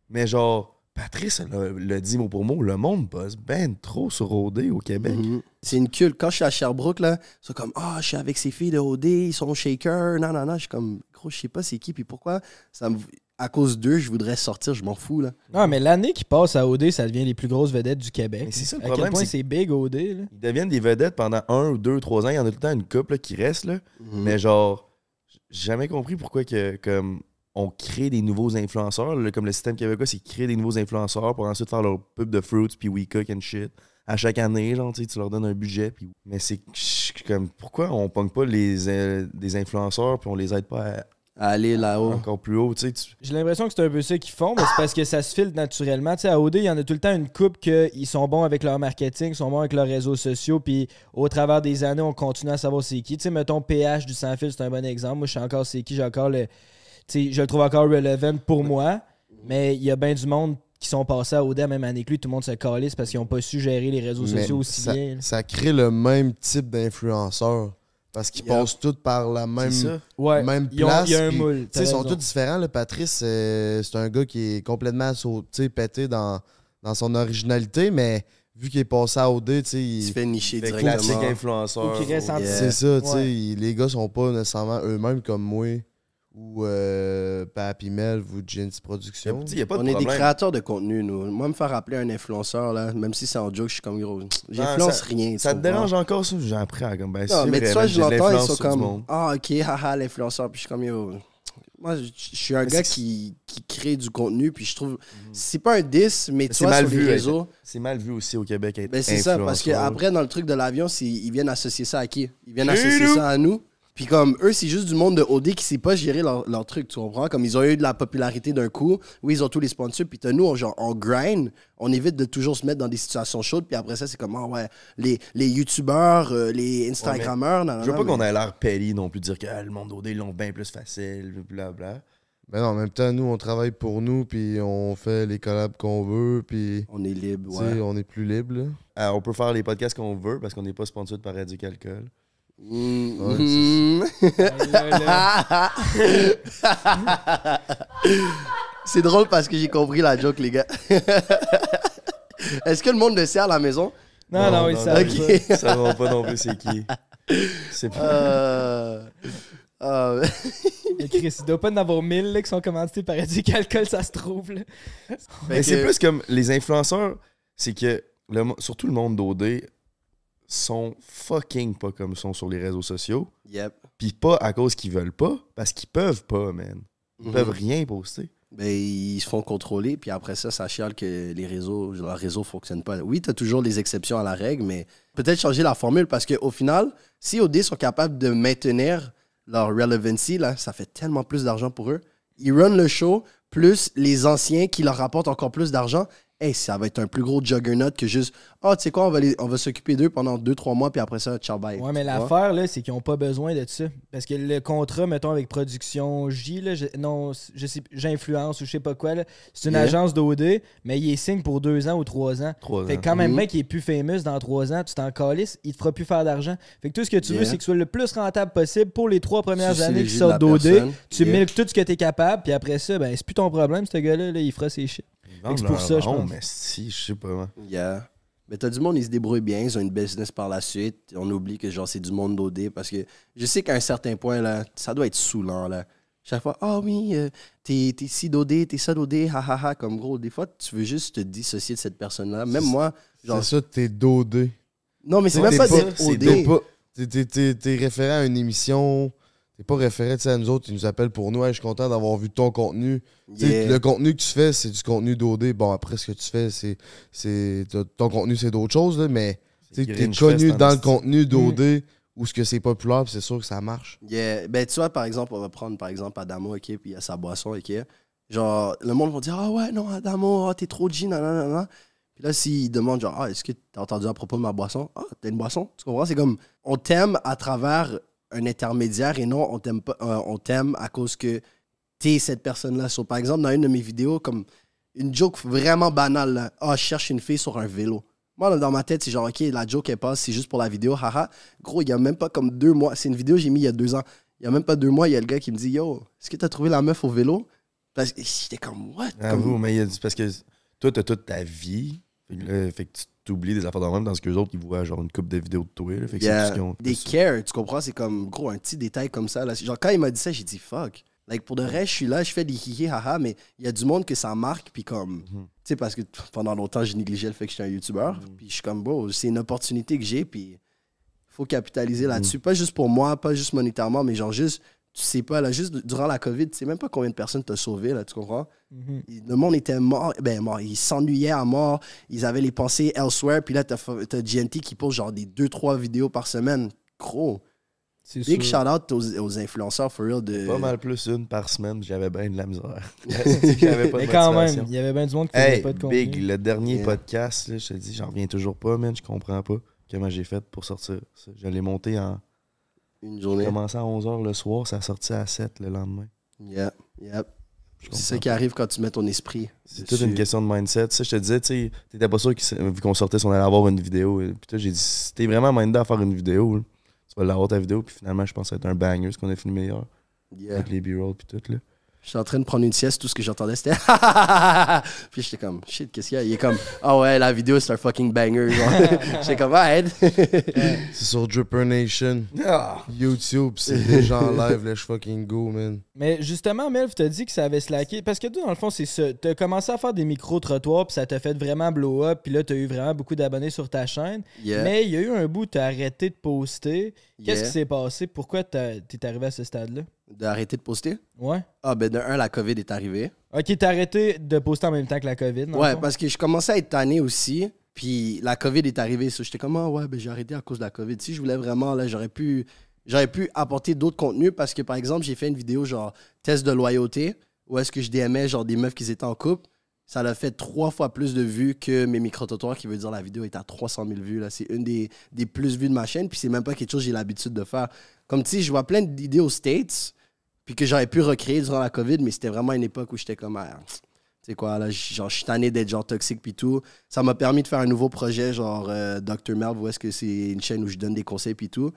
Mais genre, Patrice le dit mot pour mot, le monde bosse ben trop sur OD au Québec. Mhm. C'est une culte. Quand je suis à Sherbrooke, là, c'est comme Ah, je suis avec ces filles de OD, ils sont shaker, non, non, non. Je suis comme Gros, je sais pas c'est qui, puis pourquoi ça me à cause d'eux, je voudrais sortir, je m'en fous. Là. Non, mais l'année qui passe à OD, ça devient les plus grosses vedettes du Québec. c'est ça à quel point c'est big OD. Ils deviennent des vedettes pendant un ou deux, trois ans. Il y en a tout le temps une couple qui reste. Mhm. Mais genre, j'ai jamais compris pourquoi que, comme, on crée des nouveaux influenceurs. comme le système québécois, c'est créer des nouveaux influenceurs pour ensuite faire leur pub de fruits puis we cook and shit. À chaque année, genre, tu leur donnes un budget. Puis... Mais c'est comme, pourquoi on pogne pas les, euh, des influenceurs puis on les aide pas à aller ah. là-haut. Encore plus haut, J'ai l'impression que c'est un peu ça qu'ils font, mais c'est parce que ça se filtre naturellement. Tu sais, à OD, il y en a tout le temps une coupe qu'ils sont bons avec leur marketing, ils sont bons avec leurs réseaux sociaux, puis au travers des années, on continue à savoir c'est qui. Tu sais, mettons PH du sans fil, c'est un bon exemple. Moi, je suis encore c'est qui, j'ai encore le. je le trouve encore relevant pour moi, mais il y a bien du monde qui sont passés à OD même année que lui, tout le monde se calisse parce qu'ils n'ont pas su gérer les réseaux sociaux aussi bien. Ça crée le même type d'influenceur parce qu'ils passent tous par la même, place. Ils sont tous différents. Patrice, euh, c'est un gars qui est complètement pété dans, dans son originalité, mais vu qu'il est passé à OD, tu sais, il fait nicher classique influenceur. C'est ça, tu sais, les gars sont pas nécessairement eux-mêmes comme moi ou euh, Papi Mel ou Jeans Productions. on est des créateurs de contenu, nous. Moi, me faire appeler un influenceur, là, même si c'est en joke, je suis comme gros. J'influence ah, rien. Ça te dérange encore, ça J'ai appris à comme. Ben, non, mais tu vois, je l'entends, ils sont comme. Ah, ok, haha, l'influenceur. Puis je suis comme, yo. Moi, je suis un gars qui, qui, crée du contenu, puis je trouve. C'est pas un 10, mais, toi, tu mal sur les réseaux. Hein, c'est mal vu aussi au Québec. Être ben, c'est ça, parce qu'après, dans le truc de l'avion, ils viennent associer ça à qui Ils viennent associer ça à nous. Puis comme eux, c'est juste du monde de OD qui sait pas gérer leur, leur truc, tu comprends? Comme ils ont eu de la popularité d'un coup, oui, ils ont tous les sponsors, puis nous, on, genre, on grind, on évite de toujours se mettre dans des situations chaudes, puis après ça, c'est comme, ah ouais, les, les youtubeurs, euh, les Instagrammeurs. je veux pas qu'on ait l'air péli non plus, dire que ah, le monde OD, ils l'ont bien plus facile, blablabla. Mais ben non, en même temps, nous, on travaille pour nous, puis on fait les collabs qu'on veut, puis. On est libre, ouais. On est plus libre. Euh, on peut faire les podcasts qu'on veut parce qu'on n'est pas sponsorisé par du Calcul. c'est drôle parce que j'ai compris la joke, les gars. Est-ce que le monde le sert à la maison? Non, non, il non ça, ça, va pas non plus, c'est qui? C'est pas. Euh... euh Chris, il doit pas en avoir mille là, qui sont commencés par du calcul ça se trouve. Mais c'est plus comme les influenceurs, c'est que surtout le monde d'OD, sont fucking pas comme sont sur les réseaux sociaux. Yep. Puis pas à cause qu'ils veulent pas, parce qu'ils peuvent pas, man. Ils peuvent mhm. rien poster. Ben, ils se font contrôler, puis après ça, ça chiale que les réseaux, leur réseau fonctionne pas. Oui, tu as toujours des exceptions à la règle, mais peut-être changer la formule parce qu'au final, si OD sont capables de maintenir leur relevancy, là, ça fait tellement plus d'argent pour eux. Ils run le show, plus les anciens qui leur rapportent encore plus d'argent hey, ça va être un plus gros juggernaut que juste Ah, tu sais quoi, on va, on va s'occuper d'eux pendant 2-3 mois, puis après ça, ciao bye. Ouais, mais l'affaire, là, c'est qu'ils n'ont pas besoin de ça. Parce que le contrat, mettons, avec Production J, là, non, je sais, j'influence ou je sais pas quoi, là, c'est une agence d'OD, mais il est signe pour 2 ans ou 3 ans. Fait que quand même, mm-hmm. mec, il est plus famous dans 3 ans, tu t'en calisses, il te fera plus faire d'argent. Fait que tout ce que tu veux, c'est que soit le plus rentable possible pour les 3 premières années qu'il sortent d'OD. Tu yeah. tout ce que tu es capable, puis après ça, ben, c'est plus ton problème, ce gars-là, là, il fera ses shit. Non pour ça, mais si, je sais pas. Hein. Yeah. Mais t'as du monde, ils se débrouillent bien, ils ont une business par la suite. On oublie que genre c'est du monde dodé, parce que je sais qu'à un certain point, là, ça doit être saoulant. Là. Chaque fois, ah oh, oui, euh, t'es si dodé, t'es ça dodé, ha ha ha. Comme gros, des fois, tu veux juste te dissocier de cette personne-là. Même moi, genre. C'est ça, t'es dodé. Non, mais c'est même pas, pas d'être OD. T'es référent à une émission t'es pas référé à nous autres, ils nous appellent pour nous. je suis content d'avoir vu ton contenu. Le contenu que tu fais, c'est du contenu d'OD. Bon, après, ce que tu fais, c'est. ton contenu, c'est d'autres choses, mais tu es connu dans le contenu d'OD ou ce que c'est populaire, c'est sûr que ça marche. Yeah. Ben, tu vois, par exemple, on va prendre par exemple Adamo, ok, puis il sa boisson, ok. Genre, le monde va dire Ah ouais, non, Adamo, ah, t'es trop G, nanana. Puis là, s'ils demandent genre, ah, est-ce que t'as entendu à propos de ma boisson? Ah, t'as une boisson? Tu comprends? C'est comme, on t'aime à travers un intermédiaire et non, on t'aime pas, euh, on t'aime à cause que t'es cette personne-là. sur par exemple, dans une de mes vidéos, comme une joke vraiment banale, ah, je cherche une fille sur un vélo. Moi, dans ma tête, c'est genre, OK, la joke, est passe, c'est juste pour la vidéo, haha. Gros, il y a même pas comme deux mois, c'est une vidéo que j'ai mis il y a deux ans. Il y a même pas deux mois, il y a le gars qui me dit, yo, est-ce que t'as trouvé la meuf au vélo? Parce que j'étais comme, what? Ah, comme... Vous, mais parce que toi, t'as toute ta vie, fait oublier des affaires de même dans ce que autres ils voient genre une coupe de vidéos de toi là, fait que des cares, tu comprends c'est comme gros un petit détail comme ça là. genre quand il m'a dit ça j'ai dit fuck like pour de vrai je suis là je fais des hihi haha mais il y a du monde que ça marque puis comme mhm. tu sais parce que pendant longtemps j'ai négligé le fait que j'étais un youtubeur mhm. puis je suis comme bro c'est une opportunité que j'ai puis faut capitaliser mhm. là-dessus pas juste pour moi pas juste monétairement mais genre juste tu sais pas, là, juste durant la COVID, tu sais même pas combien de personnes t'ont sauvé, là, tu comprends? Mhm. Le monde était mort, ben mort, ils s'ennuyaient à mort, ils avaient les pensées elsewhere, puis là, t'as as GNT qui pose genre des 2-3 vidéos par semaine. Gros! Big shout-out aux, influenceurs, for real. De... Pas mal plus une par semaine, j'avais bien de la misère. Mais quand même, il y avait bien du monde qui n'avait pas de contenu. Big, le dernier podcast, je te dis, j'en reviens toujours pas, man, je comprends pas comment j'ai fait pour sortir. Je l'ai monté en une journée. Commencé à 11h le soir, ça sorti à 7 le lendemain. Yep, yep. C'est ça qui arrive quand tu mets ton esprit. C'est toute une question de mindset. Ça, je te disais, tu sais, t'étais pas sûr qu'on sortait, si on allait avoir une vidéo. Puis toi, j'ai dit, si t'es vraiment minded à faire une vidéo, tu vas l'avoir ta vidéo. Puis finalement, je pense ça être un banger, ce qu'on a fait le Yeah. Avec les B-rolls, puis tout, là. J'étais en train de prendre une sieste, tout ce que j'entendais c'était Puis j'étais comme shit, qu'est-ce qu'il y a Il est comme "Ah ouais, la vidéo c'est un fucking banger." j'étais comme ah, aide !» c'est sur Dripper Nation. Ah. YouTube, c'est déjà en live, let's fucking go, man. Mais justement, tu t'as dit que ça avait slacké parce que toi dans le fond, c'est ça, t'as commencé à faire des micros trottoirs, puis ça t'a fait vraiment blow up, puis là t'as eu vraiment beaucoup d'abonnés sur ta chaîne. Mais il y a eu un bout, t'as arrêté de poster. Qu'est-ce qui s'est passé Pourquoi t'es arrivé à ce stade-là D'arrêter de poster? Ouais. Ah, ben de un, la COVID est arrivée. Ok, t'as arrêté de poster en même temps que la COVID? non? Ouais, parce que je commençais à être tanné aussi. Puis la COVID est arrivée. J'étais comme, ah ouais, ben j'ai arrêté à cause de la COVID. Si je voulais vraiment, là, j'aurais pu, pu apporter d'autres contenus parce que, par exemple, j'ai fait une vidéo genre test de loyauté où est-ce que je DMais genre des meufs qui étaient en couple. Ça l'a fait trois fois plus de vues que mes micro totoirs qui veut dire la vidéo est à 300 000 vues. là. C'est une des, plus vues de ma chaîne. Puis c'est même pas quelque chose que j'ai l'habitude de faire. Comme si je vois plein d'idées aux States puis que j'aurais pu recréer durant la COVID, mais c'était vraiment une époque où j'étais comme, ah, tu sais quoi, là, genre, je suis tanné d'être genre toxique, puis tout. Ça m'a permis de faire un nouveau projet, genre euh, Dr. Melv, où est-ce que c'est une chaîne où je donne des conseils, puis tout.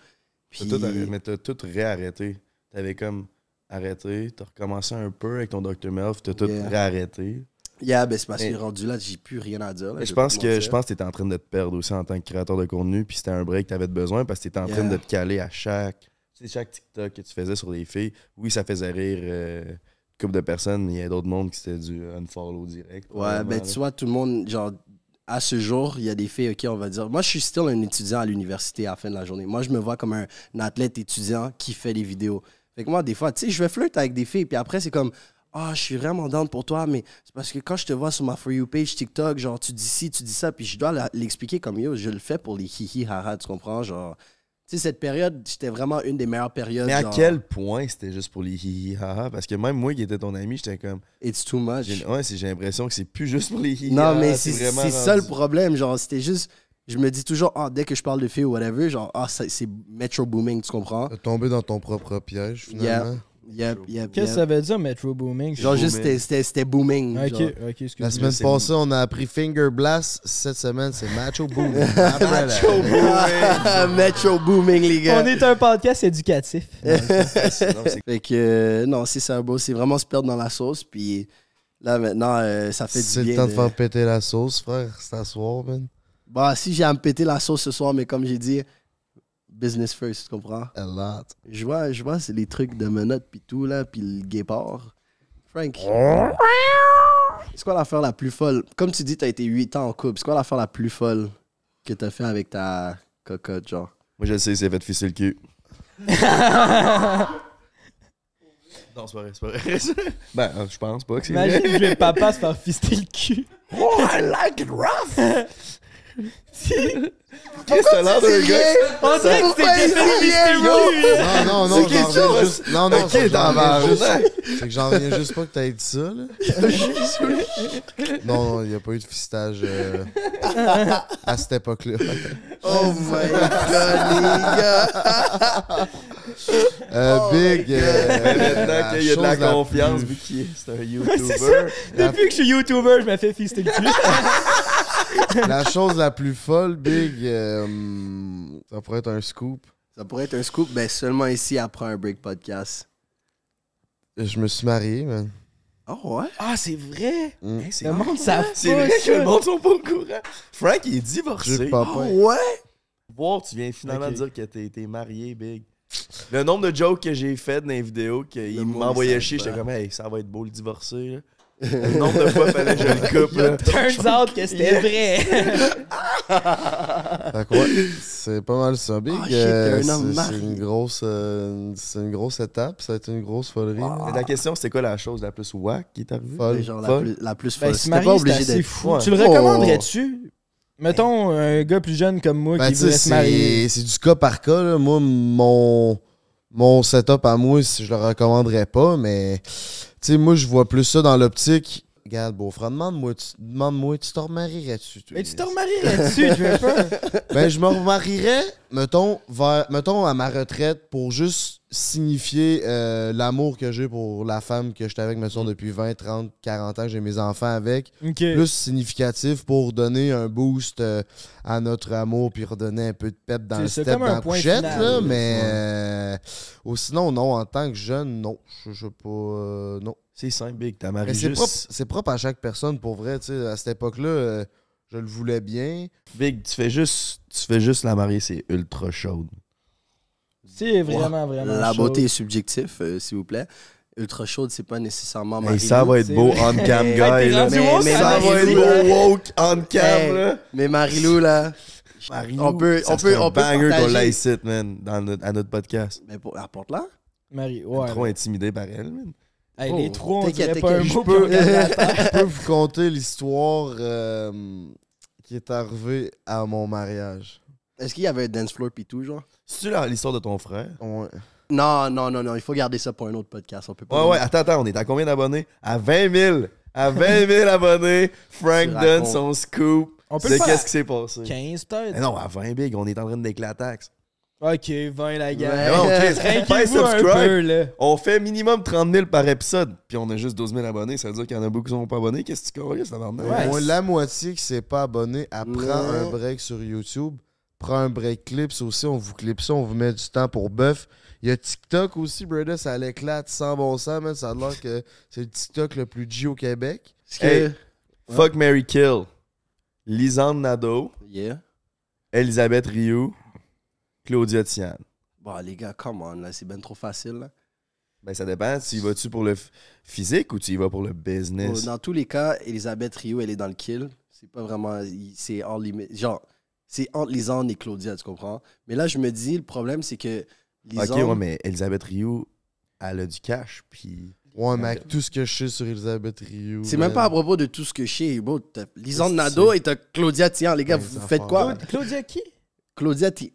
mais t'as tout réarrêté. T'avais comme arrêté, t'as recommencé un peu avec ton Dr. Melv, t'as tout réarrêté. Yeah, ben c'est parce que rendu là, j'ai plus rien à dire. je, pense que, je pense que t'étais en train de te perdre aussi en tant que créateur de contenu, puis c'était un break que t'avais besoin parce que t'étais en train de te caler à chaque sais, chaque TikTok que tu faisais sur les filles, oui, ça faisait rire une euh, couple de personnes, mais il y a d'autres mondes qui c'était du unfollow direct. Ouais, ben tu vois, tout le monde, genre, à ce jour, il y a des filles, OK, on va dire. Moi, je suis still un étudiant à l'université à la fin de la journée. Moi, je me vois comme un, athlète étudiant qui fait des vidéos. Fait que moi, des fois, tu sais, je vais flirter avec des filles, puis après, c'est comme. Ah, je suis vraiment down pour toi, mais c'est parce que quand je te vois sur ma For You page TikTok, genre, tu dis ci, tu dis ça, puis je dois l'expliquer comme yo, je le fais pour les hihi, hara, tu comprends? Genre, sais, cette période, j'étais vraiment une des meilleures périodes. Mais à quel point c'était juste pour les hi hi Parce que même moi qui étais ton ami, j'étais comme. It's too much. j'ai- Ouais, j'ai l'impression que c'est plus juste pour les hi Non, mais c'est c'est ça le problème. Genre, c'était juste. Je me dis toujours, Ah, dès que je parle de filles ou whatever, genre, ah, c'est metro booming, tu comprends? tomber dans ton propre piège, finalement. Qu'est-ce que ça veut dire, Metro Booming? Genre, juste, c'était booming. La semaine passée, on a appris Finger Blast. Cette semaine, c'est Macho Booming. macho ah, Booming. Metro Booming, les gars. On est un podcast éducatif. non, fait que, euh, non, c'est ça, bro. C'est vraiment se perdre dans la sauce. Puis là, maintenant, euh, ça fait du bien. C'est le temps de... faire péter la sauce, frère. C'est soir, man. Bah, si j'ai à me péter la sauce ce soir, mais comme j'ai dit business first, tu comprends? A lot. Je vois, je vois c'est les trucs de menottes puis tout, là, puis le guépard. Frank. C'est quoi l'affaire la plus folle? Comme tu dis, t'as été 8 ans en couple. C'est quoi l'affaire la plus folle que t'as fait avec ta cocotte, genre? Moi, je le sais, c'est fait fisser le cul. non, c'est pas vrai, c'est pas vrai. ben, euh, je pense pas que c'est vrai. Imagine, que le papa se faire fister le cul. Oh, I like it rough! Si. Qu'est-ce que t'as l'air d'un gars? On dirait que c'est des Non, non, non, j'en reviens juste. Non, non, c'est que j'en reviens juste pas que t'aies dit ça, là. Non, non, il n'y a pas eu de fistage euh, à cette époque-là. Oh my god, les gars! Euh, oh Big. Maintenant euh, qu'il y a de la confiance, vu qu'il c'est un YouTuber. Depuis que je suis YouTuber, je me fais fister le cul la chose la plus folle, Big, euh, ça pourrait être un scoop. Ça pourrait être un scoop, mais ben, seulement ici après un break podcast. Je me suis marié, man. Oh ouais? Ah, c'est vrai? Mm. le monde C'est vrai que le monde sont pas au courant. Frank, il est divorcé. Oh, ouais? Wow, tu viens finalement dire que t'es été marié, Big. Le nombre de jokes que j'ai fait dans les vidéos, qu'il m'envoyait chier, j'étais comme, hey, ça va être beau le divorcer. » Le nombre de fois, fallait que je le coupe. Turns out que c'était vrai. c'est pas mal ça. Big, oh, euh, c'est une, grosse, euh, une grosse étape. Ça a été une grosse folerie. Ah. La question, c'est quoi la chose la plus wack qui t'a arrivée? Folle. Genre La, plus, la plus ben, pas obligé d'être Tu le oh. recommanderais-tu? Mettons, un gars plus jeune comme moi ben, qui voudrait se marier. C'est du cas par cas. Moi, mon mon setup à moi, je le recommanderais pas, mais tu sais, moi, je vois plus ça dans l'optique Regarde, beau-frère, demande-moi, tu, moi tu te remarierais-tu? Mais tu te remarierais-tu, pas! »« Ben, je me remarierais, mettons, vers, mettons, à ma retraite pour juste signifier euh, l'amour que j'ai pour la femme que j'étais avec, mettons, mm. depuis 20, 30, 40 ans, que j'ai mes enfants avec. Plus significatif pour donner un boost euh, à notre amour puis redonner un peu de pep dans le step, dans la mais... Euh, sinon, non, en tant que jeune, non. Je je sais pas... non. C'est simple, Big. ta marié c'est propre, à chaque personne, pour vrai. à cette époque-là, euh, je le voulais bien. Big, tu fais juste, tu fais juste la mariée, c'est ultra chaude. C'est vraiment, vraiment La beauté est subjectif, euh, s'il vous plaît ultra chaude, c'est pas nécessairement marié. ça va être beau on cam, guys. Mais, ça va être beau woke on cam. là. Mais Marilou, là. on peut, on peut, on peut banger qu'on l'a ici, man, dans notre, à notre podcast. Mais pour, apporte-la. Marie, ouais. Trop intimidé par elle, man. Hey, est oh, les trois, on dirait pas un mot. Je peux, vous conter l'histoire euh, qui est arrivée à mon mariage. Est-ce qu'il y avait dance floor pis tout, genre? C'est l'histoire de ton frère? Non, non, non, non. Il faut garder ça pour un autre podcast. On peut pas. Ouais, ouais. Attends, attends. On est à combien d'abonnés? À 20 000. À 20 000 abonnés. Frank donne son scoop. On peut qu'est-ce qui s'est passé? 15 peut-être. Eh non, à 20 big. On est en train d'éclater. Ok, 20 la gueule. on on fait minimum 30 000 par épisode, puis on a juste 12 000 abonnés. Ça veut dire qu'il y en a beaucoup qui sont pas abonnés. Qu'est-ce que tu corriges, ça va La moitié qui s'est pas abonnée, apprend prend un break sur YouTube, prend un break clips aussi. On vous clip ça, on vous met du temps pour boeuf. Il y a TikTok aussi, brother, ça l'éclate sans bon sens, Ça a l'air que c'est le TikTok le plus G au Québec. Hey, Fuck Mary Kill. Lisanne Nadeau. Yeah. Elisabeth Rioux. Claudia Tian. Bon, bah, les gars, come on, là, c'est bien trop facile. Là. Ben, ça dépend. Tu y vas-tu pour le physique ou tu y vas pour le business? Dans tous les cas, Elisabeth Rio, elle est dans le kill. C'est pas vraiment. C'est en limite. Genre, c'est entre Lisanne et Claudia, tu comprends? Mais là, je me dis, le problème, c'est que. Ok, ouais, mais Elisabeth Rio, elle a du cash, puis. Ouais, mec, tout ce que je sais sur Elisabeth Rio. C'est même pas à propos de tout ce que je sais. Bon, Nado et Claudia Tian, les gars, ben, vous faites quoi? Claudia qui? Claudia tu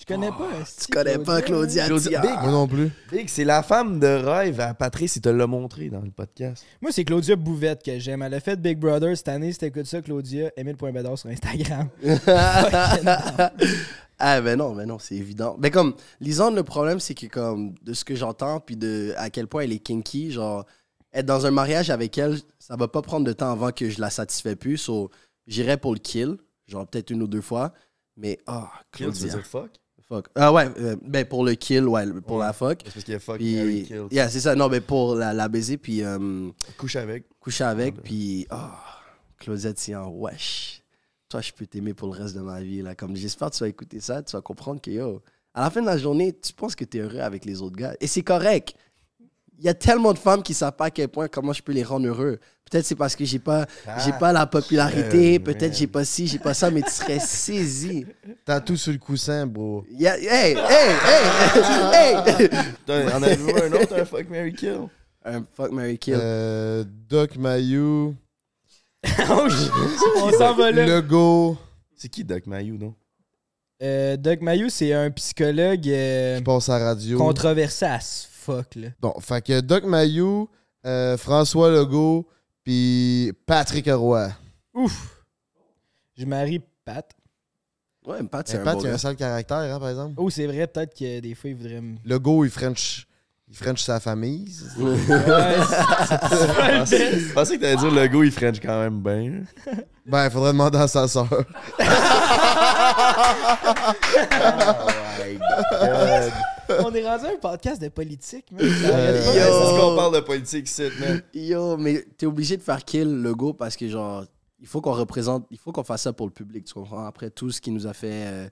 Je connais pas. Ah, tu connais pas Claudia Big. Moi non plus. Big, c'est la femme de rêve à Patrice, il te l'a montré dans le podcast. Moi, c'est Claudia Bouvette que j'aime. Elle a fait Big Brother cette année. Si t'écoutes ça, Claudia, Emile.Bédard sur Instagram. ah ben non, ben non, c'est évident. Mais ben comme lisons le problème c'est que comme de ce que j'entends puis de à quel point elle est kinky, genre être dans un mariage avec elle, ça va pas prendre de temps avant que je la satisfais plus. So, j'irai pour le kill, genre peut-être une ou deux fois. Mais oh, Kill, tu veux dire fuck? Ah ouais, euh, ben pour le kill, ouais, pour la fuck. C'est parce qu'il y a fuck, puis, Yeah, c'est ça. Non, mais pour la, baiser, puis. Euh, couche avec. Couche avec, ben. puis. Ah, oh, c'est un wesh. Toi, je peux t'aimer pour le reste de ma vie, là. Comme j'espère que tu vas écouter ça, tu vas comprendre que yo. À la fin de la journée, tu penses que tu es heureux avec les autres gars. Et c'est correct il y a tellement de femmes qui savent pas à quel point comment je peux les rendre heureux. Peut-être c'est parce que j'ai pas j'ai ah. pas la popularité, eh, peut-être j'ai pas ci, j'ai pas ça, mais tu serais saisi. T'as tout sur le coussin, bro. Yeah, hey, hey, hey, hey. On a un autre un fuck Mary Kill. Un fuck Mary Kill. Euh, Doc Mayou. Oh, on s'en va là. go. C'est qui Doc Mayou, non? Euh, Doc Mayou, c'est un psychologue euh, je pense à radio. controversé fuck, Bon, fait que Doc Mayou, euh, François Legault, puis Patrick Roy. Ouf! Je marie Pat. Ouais, Pat, euh, c'est Pat, il a un sale caractère, hein, par exemple. Oh, c'est vrai, peut-être que des fois, il voudrait me. Legault, il French. Il French sa famille. ouais, Je pensais que t'allais dire le il French quand même bien. Ben, il faudrait demander à sa soeur. Oh on est rendu à un podcast de politique, mais euh, C'est yo, qu'on parle de politique c'est. man. Yo, mais t'es obligé de faire kill le parce que, genre, il faut qu'on représente, il faut qu'on fasse ça pour le public, tu comprends? Après tout ce qui nous a fait. Euh,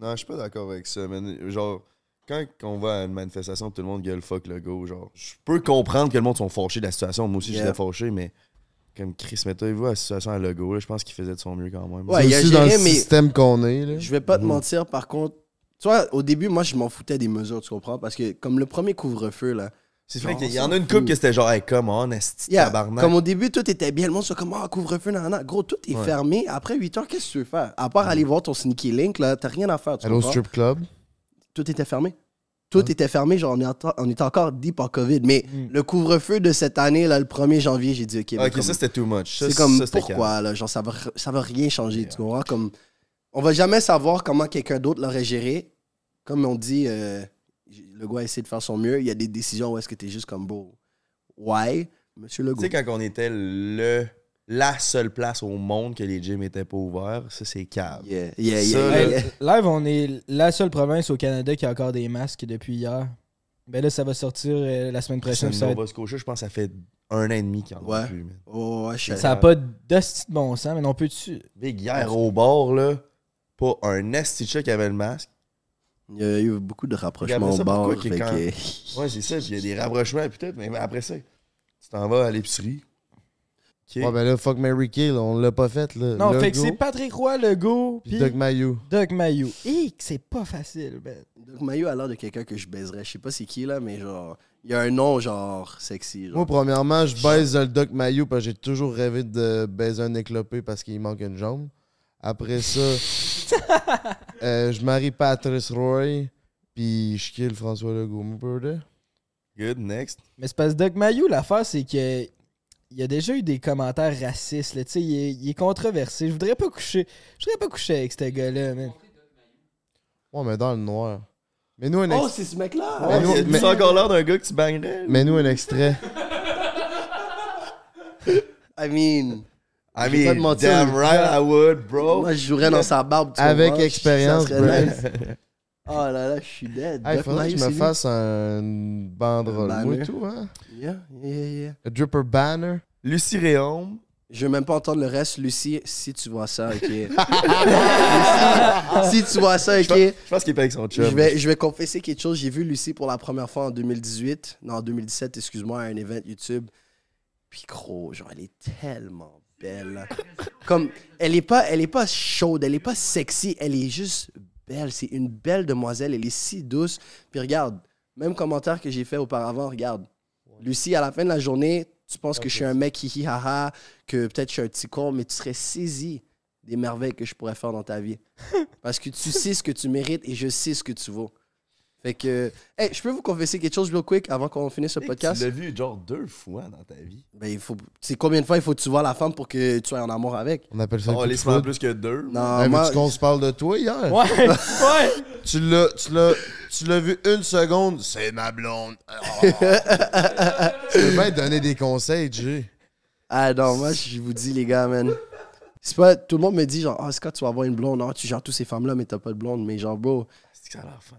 non, je suis pas d'accord avec ça, mais Genre, quand on va à une manifestation, tout le monde gueule fuck le go. Genre, je peux comprendre que le monde soit fâchés de la situation. Moi aussi, je suis fâché, mais comme Chris, mettez-vous à la situation à Lego, je pense qu'il faisait de son mieux quand même. Ouais, il y a dans le système qu'on est. Je vais pas te mhm. mentir, par contre, tu vois, au début, moi, je m'en foutais des mesures, tu comprends? Parce que, comme le premier couvre-feu, là. C'est vrai qu'il y en a une coupe qui c'était genre, hey, come on, est tabarnak. Comme au début, tout était bien, le monde se comme, oh, couvre-feu, nanana. Gros, tout est fermé. Après 8 heures, qu'est-ce que tu veux faire? À part aller voir ton sneaky link, là, t'as rien à faire. Tu Hello comprends? Strip Club? Tout était fermé. Tout était fermé, genre, on, est on était encore deep en COVID. Mais mm. le couvre-feu de cette année, là, le 1er janvier, j'ai dit, OK, ah, okay comme, ça, c'était too much. C'est comme, pourquoi, là? Genre, ça va, ça rien changer, tu comprends? Comme on va jamais savoir comment quelqu'un d'autre l'aurait géré. Comme on dit, euh, le gars a essayé de faire son mieux. Il y a des décisions où est-ce que tu es juste comme beau. Ouais, monsieur Legault? Tu sais, quand on était le la seule place au monde que les gyms n'étaient pas ouverts, ça c'est cave. Yeah, yeah, yeah, live, on est la seule province au Canada qui a encore des masques depuis hier. Ben là, ça va sortir euh, la semaine prochaine. Ça se coucher, je pense que ça fait un an et demi qu'il en a plus. Oh, ça n'a pas de bon sens, mais on peut-tu... Big, hier au bord, là, pour un esti qui avait le masque. Il y a eu beaucoup de rapprochements au bord. ouais, c'est ça. Il y a des rapprochements, peut-être, mais après ça, tu t'en vas à l'épicerie. Ouais, ben là, fuck Mary Kill, on l'a pas fait. Là. Non, fait que c'est Patrick Roy, le go. puis Doug Mayou. Doug Mayou. Hic, c'est pas facile, ben. Doug Mayou a l'air de quelqu'un que je baiserais. Je sais pas c'est qui, là, mais genre, il y a un nom, genre, sexy. Moi, premièrement, je baise le Doug Mayou parce que j'ai toujours rêvé de baiser un éclopé parce qu'il manque une jambe. Après ça. Euh, je marie Patrice Roy, puis je kill François Legault, Good, next. Mais c'est parce que Doug Mayou, l'affaire, c'est que y a déjà eu des commentaires racistes. Là. Il, est, il est controversé. Je voudrais pas coucher. Je voudrais pas coucher avec ce gars-là, man. Ouais, mais dans le noir. Mais nous un extrait. Oh, c'est ce mec-là! Mais nous, encore l'air d'un gars que tu bangerais. Mais nous un extrait. I mean. I mean, pas mentir, damn right I would, bro. Moi, je jouerais dans sa barbe. Tu Avec expérience, Oh là là, je suis dead. Il faudrait que je me fasse un banderole. Un Moi et tout, hein? Yeah, yeah, yeah. A dripper banner. Lucie Réaume. Je veux même pas entendre le reste. Lucie, si tu vois ça, ok. Lucie, si tu vois ça, ok. Je pense, qu'il est pas avec son chum. Je vais, je vais confesser quelque chose. J'ai vu Lucie pour la première fois en 2018. Non, en 2017, excuse-moi, à un event YouTube. Puis gros, genre, elle est tellement belle. Comme, elle est pas, elle est pas chaude, elle est pas sexy, elle est juste belle. C'est une belle demoiselle, elle est si douce. Puis regarde, même commentaire que j'ai fait auparavant, regarde. Lucie, à la fin de la journée, tu penses que je suis un mec qui hi ha, que peut-être je suis un petit con, mais tu serais saisi des merveilles que je pourrais faire dans ta vie. Parce que tu sais ce que tu mérites et je sais ce que tu vaux. Fait que, hey, je peux vous confesser quelque chose real quick avant qu'on finisse ce podcast? Tu l'as vu genre deux fois dans ta vie. Ben, il faut, c'est combien de fois il faut que tu vois la femme pour que tu sois en amour avec? On appelle ça oh, les plus que deux. Non, mais tu qu'on se parle de toi hier. Ouais, ouais. tu l'as, tu l'as, tu l'as vu une seconde, c'est ma blonde. Oh. tu veux bien donner des conseils, G. Ah non, moi, je vous dis, les gars, man. C'est pas, tout le monde me dit genre, ah, c'est quand tu vas avoir une blonde, non, ah, tu gères toutes ces femmes-là, mais t'as pas de blonde, mais genre, bro. C'est que ça a l'air hein.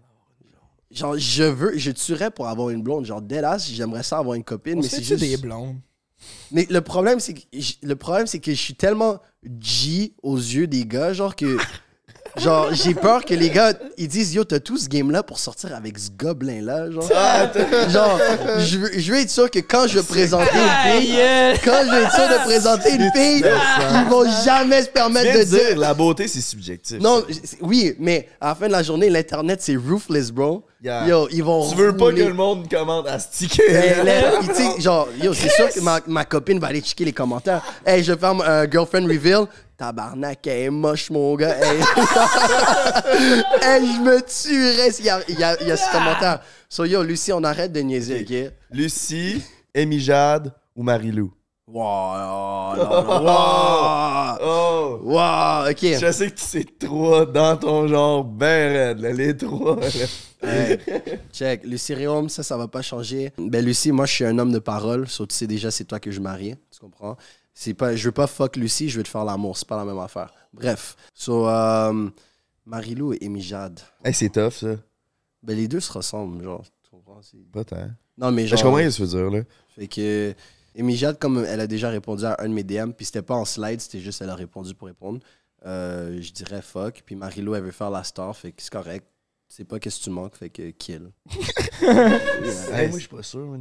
Genre, je veux, je tuerais pour avoir une blonde. Genre, délas, j'aimerais ça avoir une copine. mais c'est juste des blondes. Mais le problème, c'est que, le problème, c'est que je suis tellement G aux yeux des gars, genre que Genre, j'ai peur que les gars, ils disent, yo, t'as tout ce game-là pour sortir avec ce gobelin-là. Genre, ah, genre je, veux, je veux être sûr que quand je vais présenter une fille, quand je vais être sûr de présenter une fille, ils vont jamais se permettre de dire. La beauté, c'est subjectif. Non, oui, mais à la fin de la journée, l'Internet, c'est ruthless, bro. Yo, ils vont. Tu veux pas que le monde commande à sais genre, yo, c'est sûr que ma, copine va aller checker les commentaires. Hey, je ferme un euh, girlfriend reveal. Tabarnak, elle est moche, mon gars. Elle... je me tuerais. Il y a, y a, ce commentaire. So, yo, Lucie, on arrête de niaiser, OK? Lucie, Amy Jade ou Marie-Lou? Wow, oh, oh, wow, oh. wow, ok. Je sais que c'est trois dans ton genre, ben raide, les trois. check, Lucie Réaume, ça, ça va pas changer. Ben Lucie, moi, je suis un homme de parole, sauf tu sais déjà, c'est toi que je marie, tu comprends? C'est pas, je veux pas fuck Lucie, je veux te faire l'amour. C'est pas la même affaire. Bref. So, um, Marilou et Mijad. Jade. c'est tough, ça. Ben, les deux se ressemblent, genre. Tu comprends? Pas tant. Non, mais ben, genre. Je comprends ce que tu veux dire, là. Fait que. Emijad, comme elle a déjà répondu à un de mes DM, puis c'était pas en slide, c'était juste elle a répondu pour répondre. Euh, je dirais fuck. Puis Marilou, elle veut faire la star, fait que c'est correct. C'est pas qu'est-ce que tu manques, fait que kill. moi, je suis pas sûr.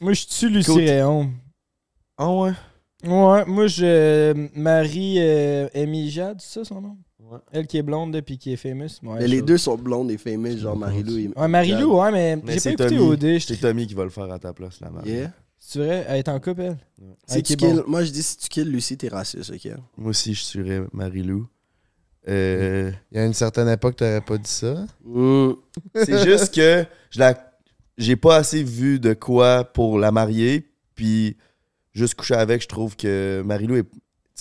Moi, je tue Lucie Réon. Ah ouais? Ouais, moi, je. Marie euh, c'est ça son nom? Ouais. Elle qui est blonde puis qui est famous. mais les deux sont blondes et famous, genre Marie-Lou et. Marie-Lou, ouais, mais, j'ai pas écouté au OD. C'est Tommy qui va le faire à ta place, la Marie. tu serais elle est en couple, elle. moi, je dis si tu kills Lucie, t'es raciste, ok? Moi aussi, je serais Marie-Lou. il euh, y a une certaine époque, t'aurais pas dit ça. Hmm. C'est juste que je la, j'ai pas assez vu de quoi pour la marier, puis juste coucher avec, je trouve que Marilou est,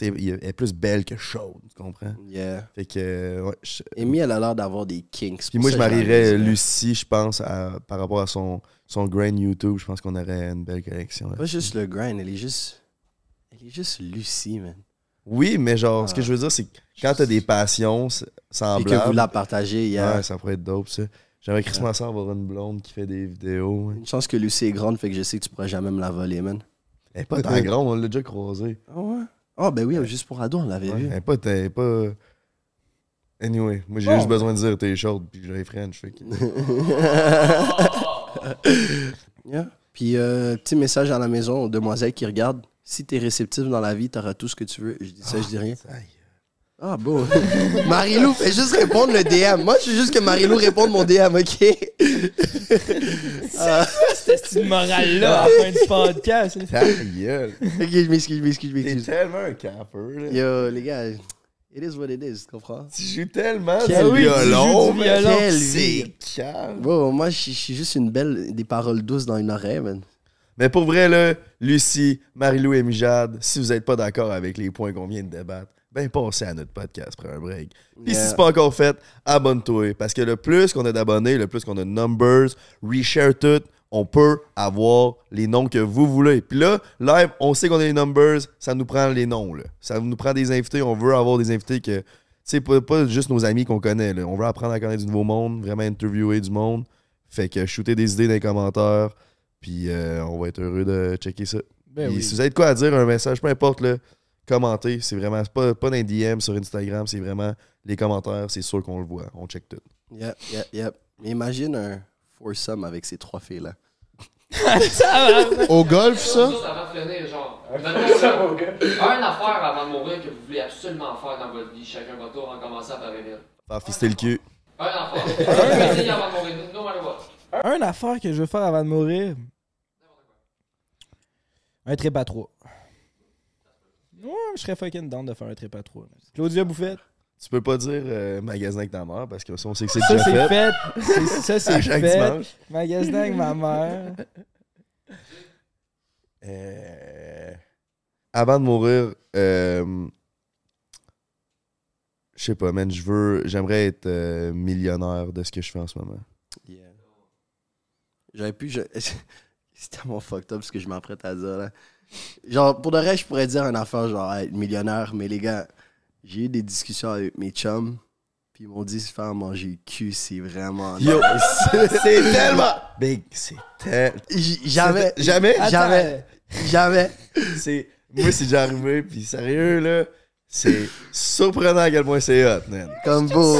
est plus belle que chaude, tu comprends? Yeah. Fait que, euh, Amy, elle a l'air d'avoir des kinks. Puis moi, je marierais Lucie, je pense, par rapport à son, son grind YouTube. Je pense qu'on aurait une belle collection. Pas juste le grain elle est juste. Elle est juste Lucie, man. Oui, mais genre, ce que ah. je veux dire, c'est que quand t'as des passions semblables. Et que vous la partagez hier. Ouais, ça pourrait être dope, ça. J'aimerais Christmas ouais. avoir une blonde qui fait des vidéos. Une chance que Lucie est grande, fait que je sais que tu pourrais jamais me la voler, man. Elle pas tant grande, on l'a déjà croisée. Ah ouais? Ah, oh, ben oui, juste pour ado, on l'avait vu. Elle pas, pas. Anyway, moi j'ai juste oh. besoin de dire t'es short puis j'ai French. Fait que... yeah. Puis euh, petit message à la maison aux demoiselles qui regardent. Si t'es réceptive dans la vie, t'auras tout ce que tu veux. Je dis ça, je dis ah, rien. Ah bon. Marie-Lou, fais juste répondre le DM. Moi, je suis juste que Marie-Lou réponde mon DM, ok? Ah. C'était une morale-là à la fin du podcast. Ta gueule. Excuse-moi, excuse-moi, excuse-moi. T'es tellement un capper. Yo, les gars, it is what it is, tu comprends? Tu joues tellement Quel du violon, mais C'est calme. moi, je suis juste une belle... des paroles douces dans une oreille, man. Mais pour vrai, là, Lucie, Marie-Lou et Mijad, si vous n'êtes pas d'accord avec les points qu'on vient de débattre, ben à notre podcast, prends un break. Puis si c'est pas encore fait, abonne-toi. Parce que le plus qu'on a d'abonnés, le plus qu'on a de numbers, reshare tout, on peut avoir les noms que vous voulez. Puis là, live, on sait qu'on a les numbers, ça nous prend les noms. Ça nous prend des invités, on veut avoir des invités que. C'est pas, pas juste nos amis qu'on connaît. On veut apprendre à connaître du nouveau monde, vraiment interviewer du monde. Fait que shooter des idées dans les commentaires. Puis euh, on va être heureux de checker ça. Et ben Si vous avez quoi à dire, un message, peu importe, là, commenter, C'est vraiment pas, pas dans DM sur Instagram, c'est vraiment les commentaires, c'est sûr qu'on le voit. On check tout. Yep, yep, yep. Mais imagine un foursome avec ces trois filles-là. au golf, ça? Un affaire avant de mourir que vous voulez absolument faire dans votre vie, chacun votre tour, en commençant par Emile. Faire fister le cul. Un affaire. affaire que je veux faire avant de mourir. Un trip à trois. Ouais, je serais fucking down de faire un trip à trois. Claudia Bouffette. Tu peux pas dire euh, magasin avec ta mère parce que ça, on sait que c'est déjà fait. Ça, c'est fait. Magasin avec ma mère. Euh, avant de mourir, euh, je sais pas, man, je veux, j'aimerais être millionnaire de ce que je fais en ce moment. J'aurais pu, c'était mon fucked up ce que je m'apprête à dire là. Genre, pour de vrai, je pourrais dire un affaire, genre, être millionnaire, mais les gars, j'ai eu des discussions avec mes chums, puis ils m'ont dit se faire manger le cul, c'est vraiment. Yo, c'est tellement. Big, c'est tellement. Jamais. Jamais? Jamais. C'est. Moi, c'est déjà arrivé, puis sérieux, là. C'est surprenant à quel point c'est hot, man. Comme beau.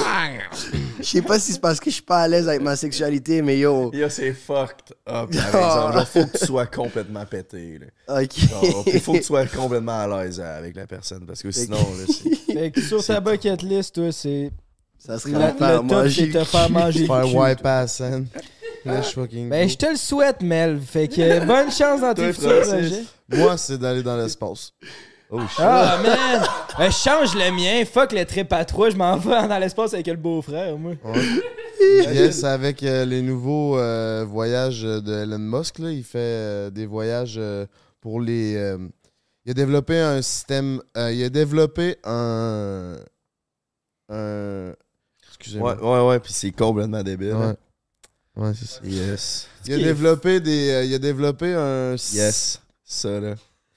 Je sais pas si c'est parce que je suis pas à l'aise avec ma sexualité, mais yo. Yo, c'est fucked up, par Genre, faut que tu sois complètement pété, Ok. Il faut que tu sois complètement à l'aise avec la personne, parce que sinon, là, c'est. Fait que sur ta bucket list, toi, c'est. Ça serait la, faire le manger. te faire manger. Faire wipe ass, man. Hein. je Ben, je te le souhaite, Mel. Fait que bonne chance dans tes futurs projets. Moi, c'est d'aller dans l'espace. Oh ah, shit. Ah, man! Mais ben, change le mien, fuck le trip à trois, je m'en vais dans l'espace avec le beau-frère, moi. yes, avec euh, les nouveaux euh, voyages de Elon Musk, là, il fait euh, des voyages pour les. il a développé un système. il a développé un. un Excusez-moi. Ouais, ouais, ouais, puis c'est complètement débile. Hein. Ouais. c'est ça. Yes. Il a développé des. il a développé un. Yes. Ça, là.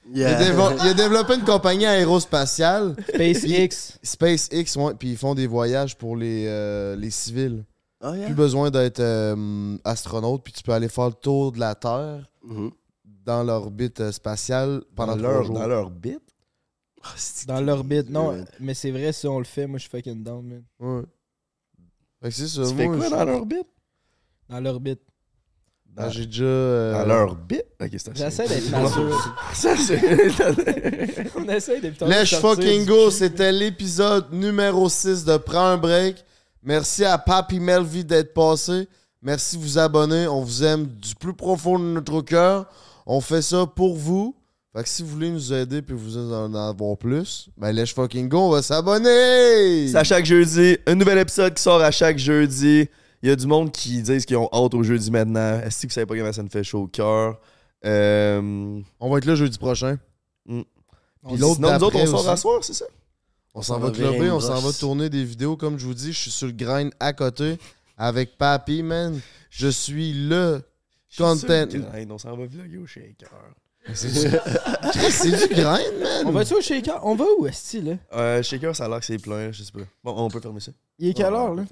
Il, a développé une compagnie aérospatiale. SpaceX. SpaceX, puis ils font des voyages pour les, euh, civils. Oh, Plus besoin d'être euh, astronaute, puis tu peux aller faire le tour de la Terre mm-hmm. dans l'orbite euh, spatiale pendant dans leur, jours. Dans l'orbite? Ah, dans l'orbite, non. Mais c'est vrai, si on le fait, moi, je suis fucking down, Ouais. Tu fais quoi dans l'orbite? Dans l'orbite. Dans, ah. j'ai déjà. Euh, Dans leur bit. c'est J'essaie d'être Ça, c'est. On essaie d'être Lèche fucking go, c'était l'épisode numéro 6 de Prends un break. Merci à Papi Melvi d'être passé. Merci de vous abonner. On vous aime du plus profond de notre cœur. On fait ça pour vous. Fait que si vous voulez nous aider puis vous en avoir plus, ben lèche fucking go, on va s'abonner! C'est à chaque jeudi. Un nouvel épisode qui sort à chaque jeudi. Il y a du monde qui disent qu'ils ont hâte au jeudi maintenant. Est-ce que vous savez pas que ça me fait chaud au cœur? Euh, on va être là jeudi prochain. Hmm. Puis l'autre, nous autres, on sort à soir, c'est ça? On s'en va clubber, on s'en va tourner des vidéos. Comme je vous dis, je suis sur le grind à côté avec Papi, man. Je suis le je content. Suis grind, on s'en va vlogger au shaker. C'est du... grind, man. On va-tu au shaker? On va où, est-ce là? Euh, shaker, ça a l'air que c'est plein, je sais pas. Bon, on peut fermer ça. Il est quelle heure, là?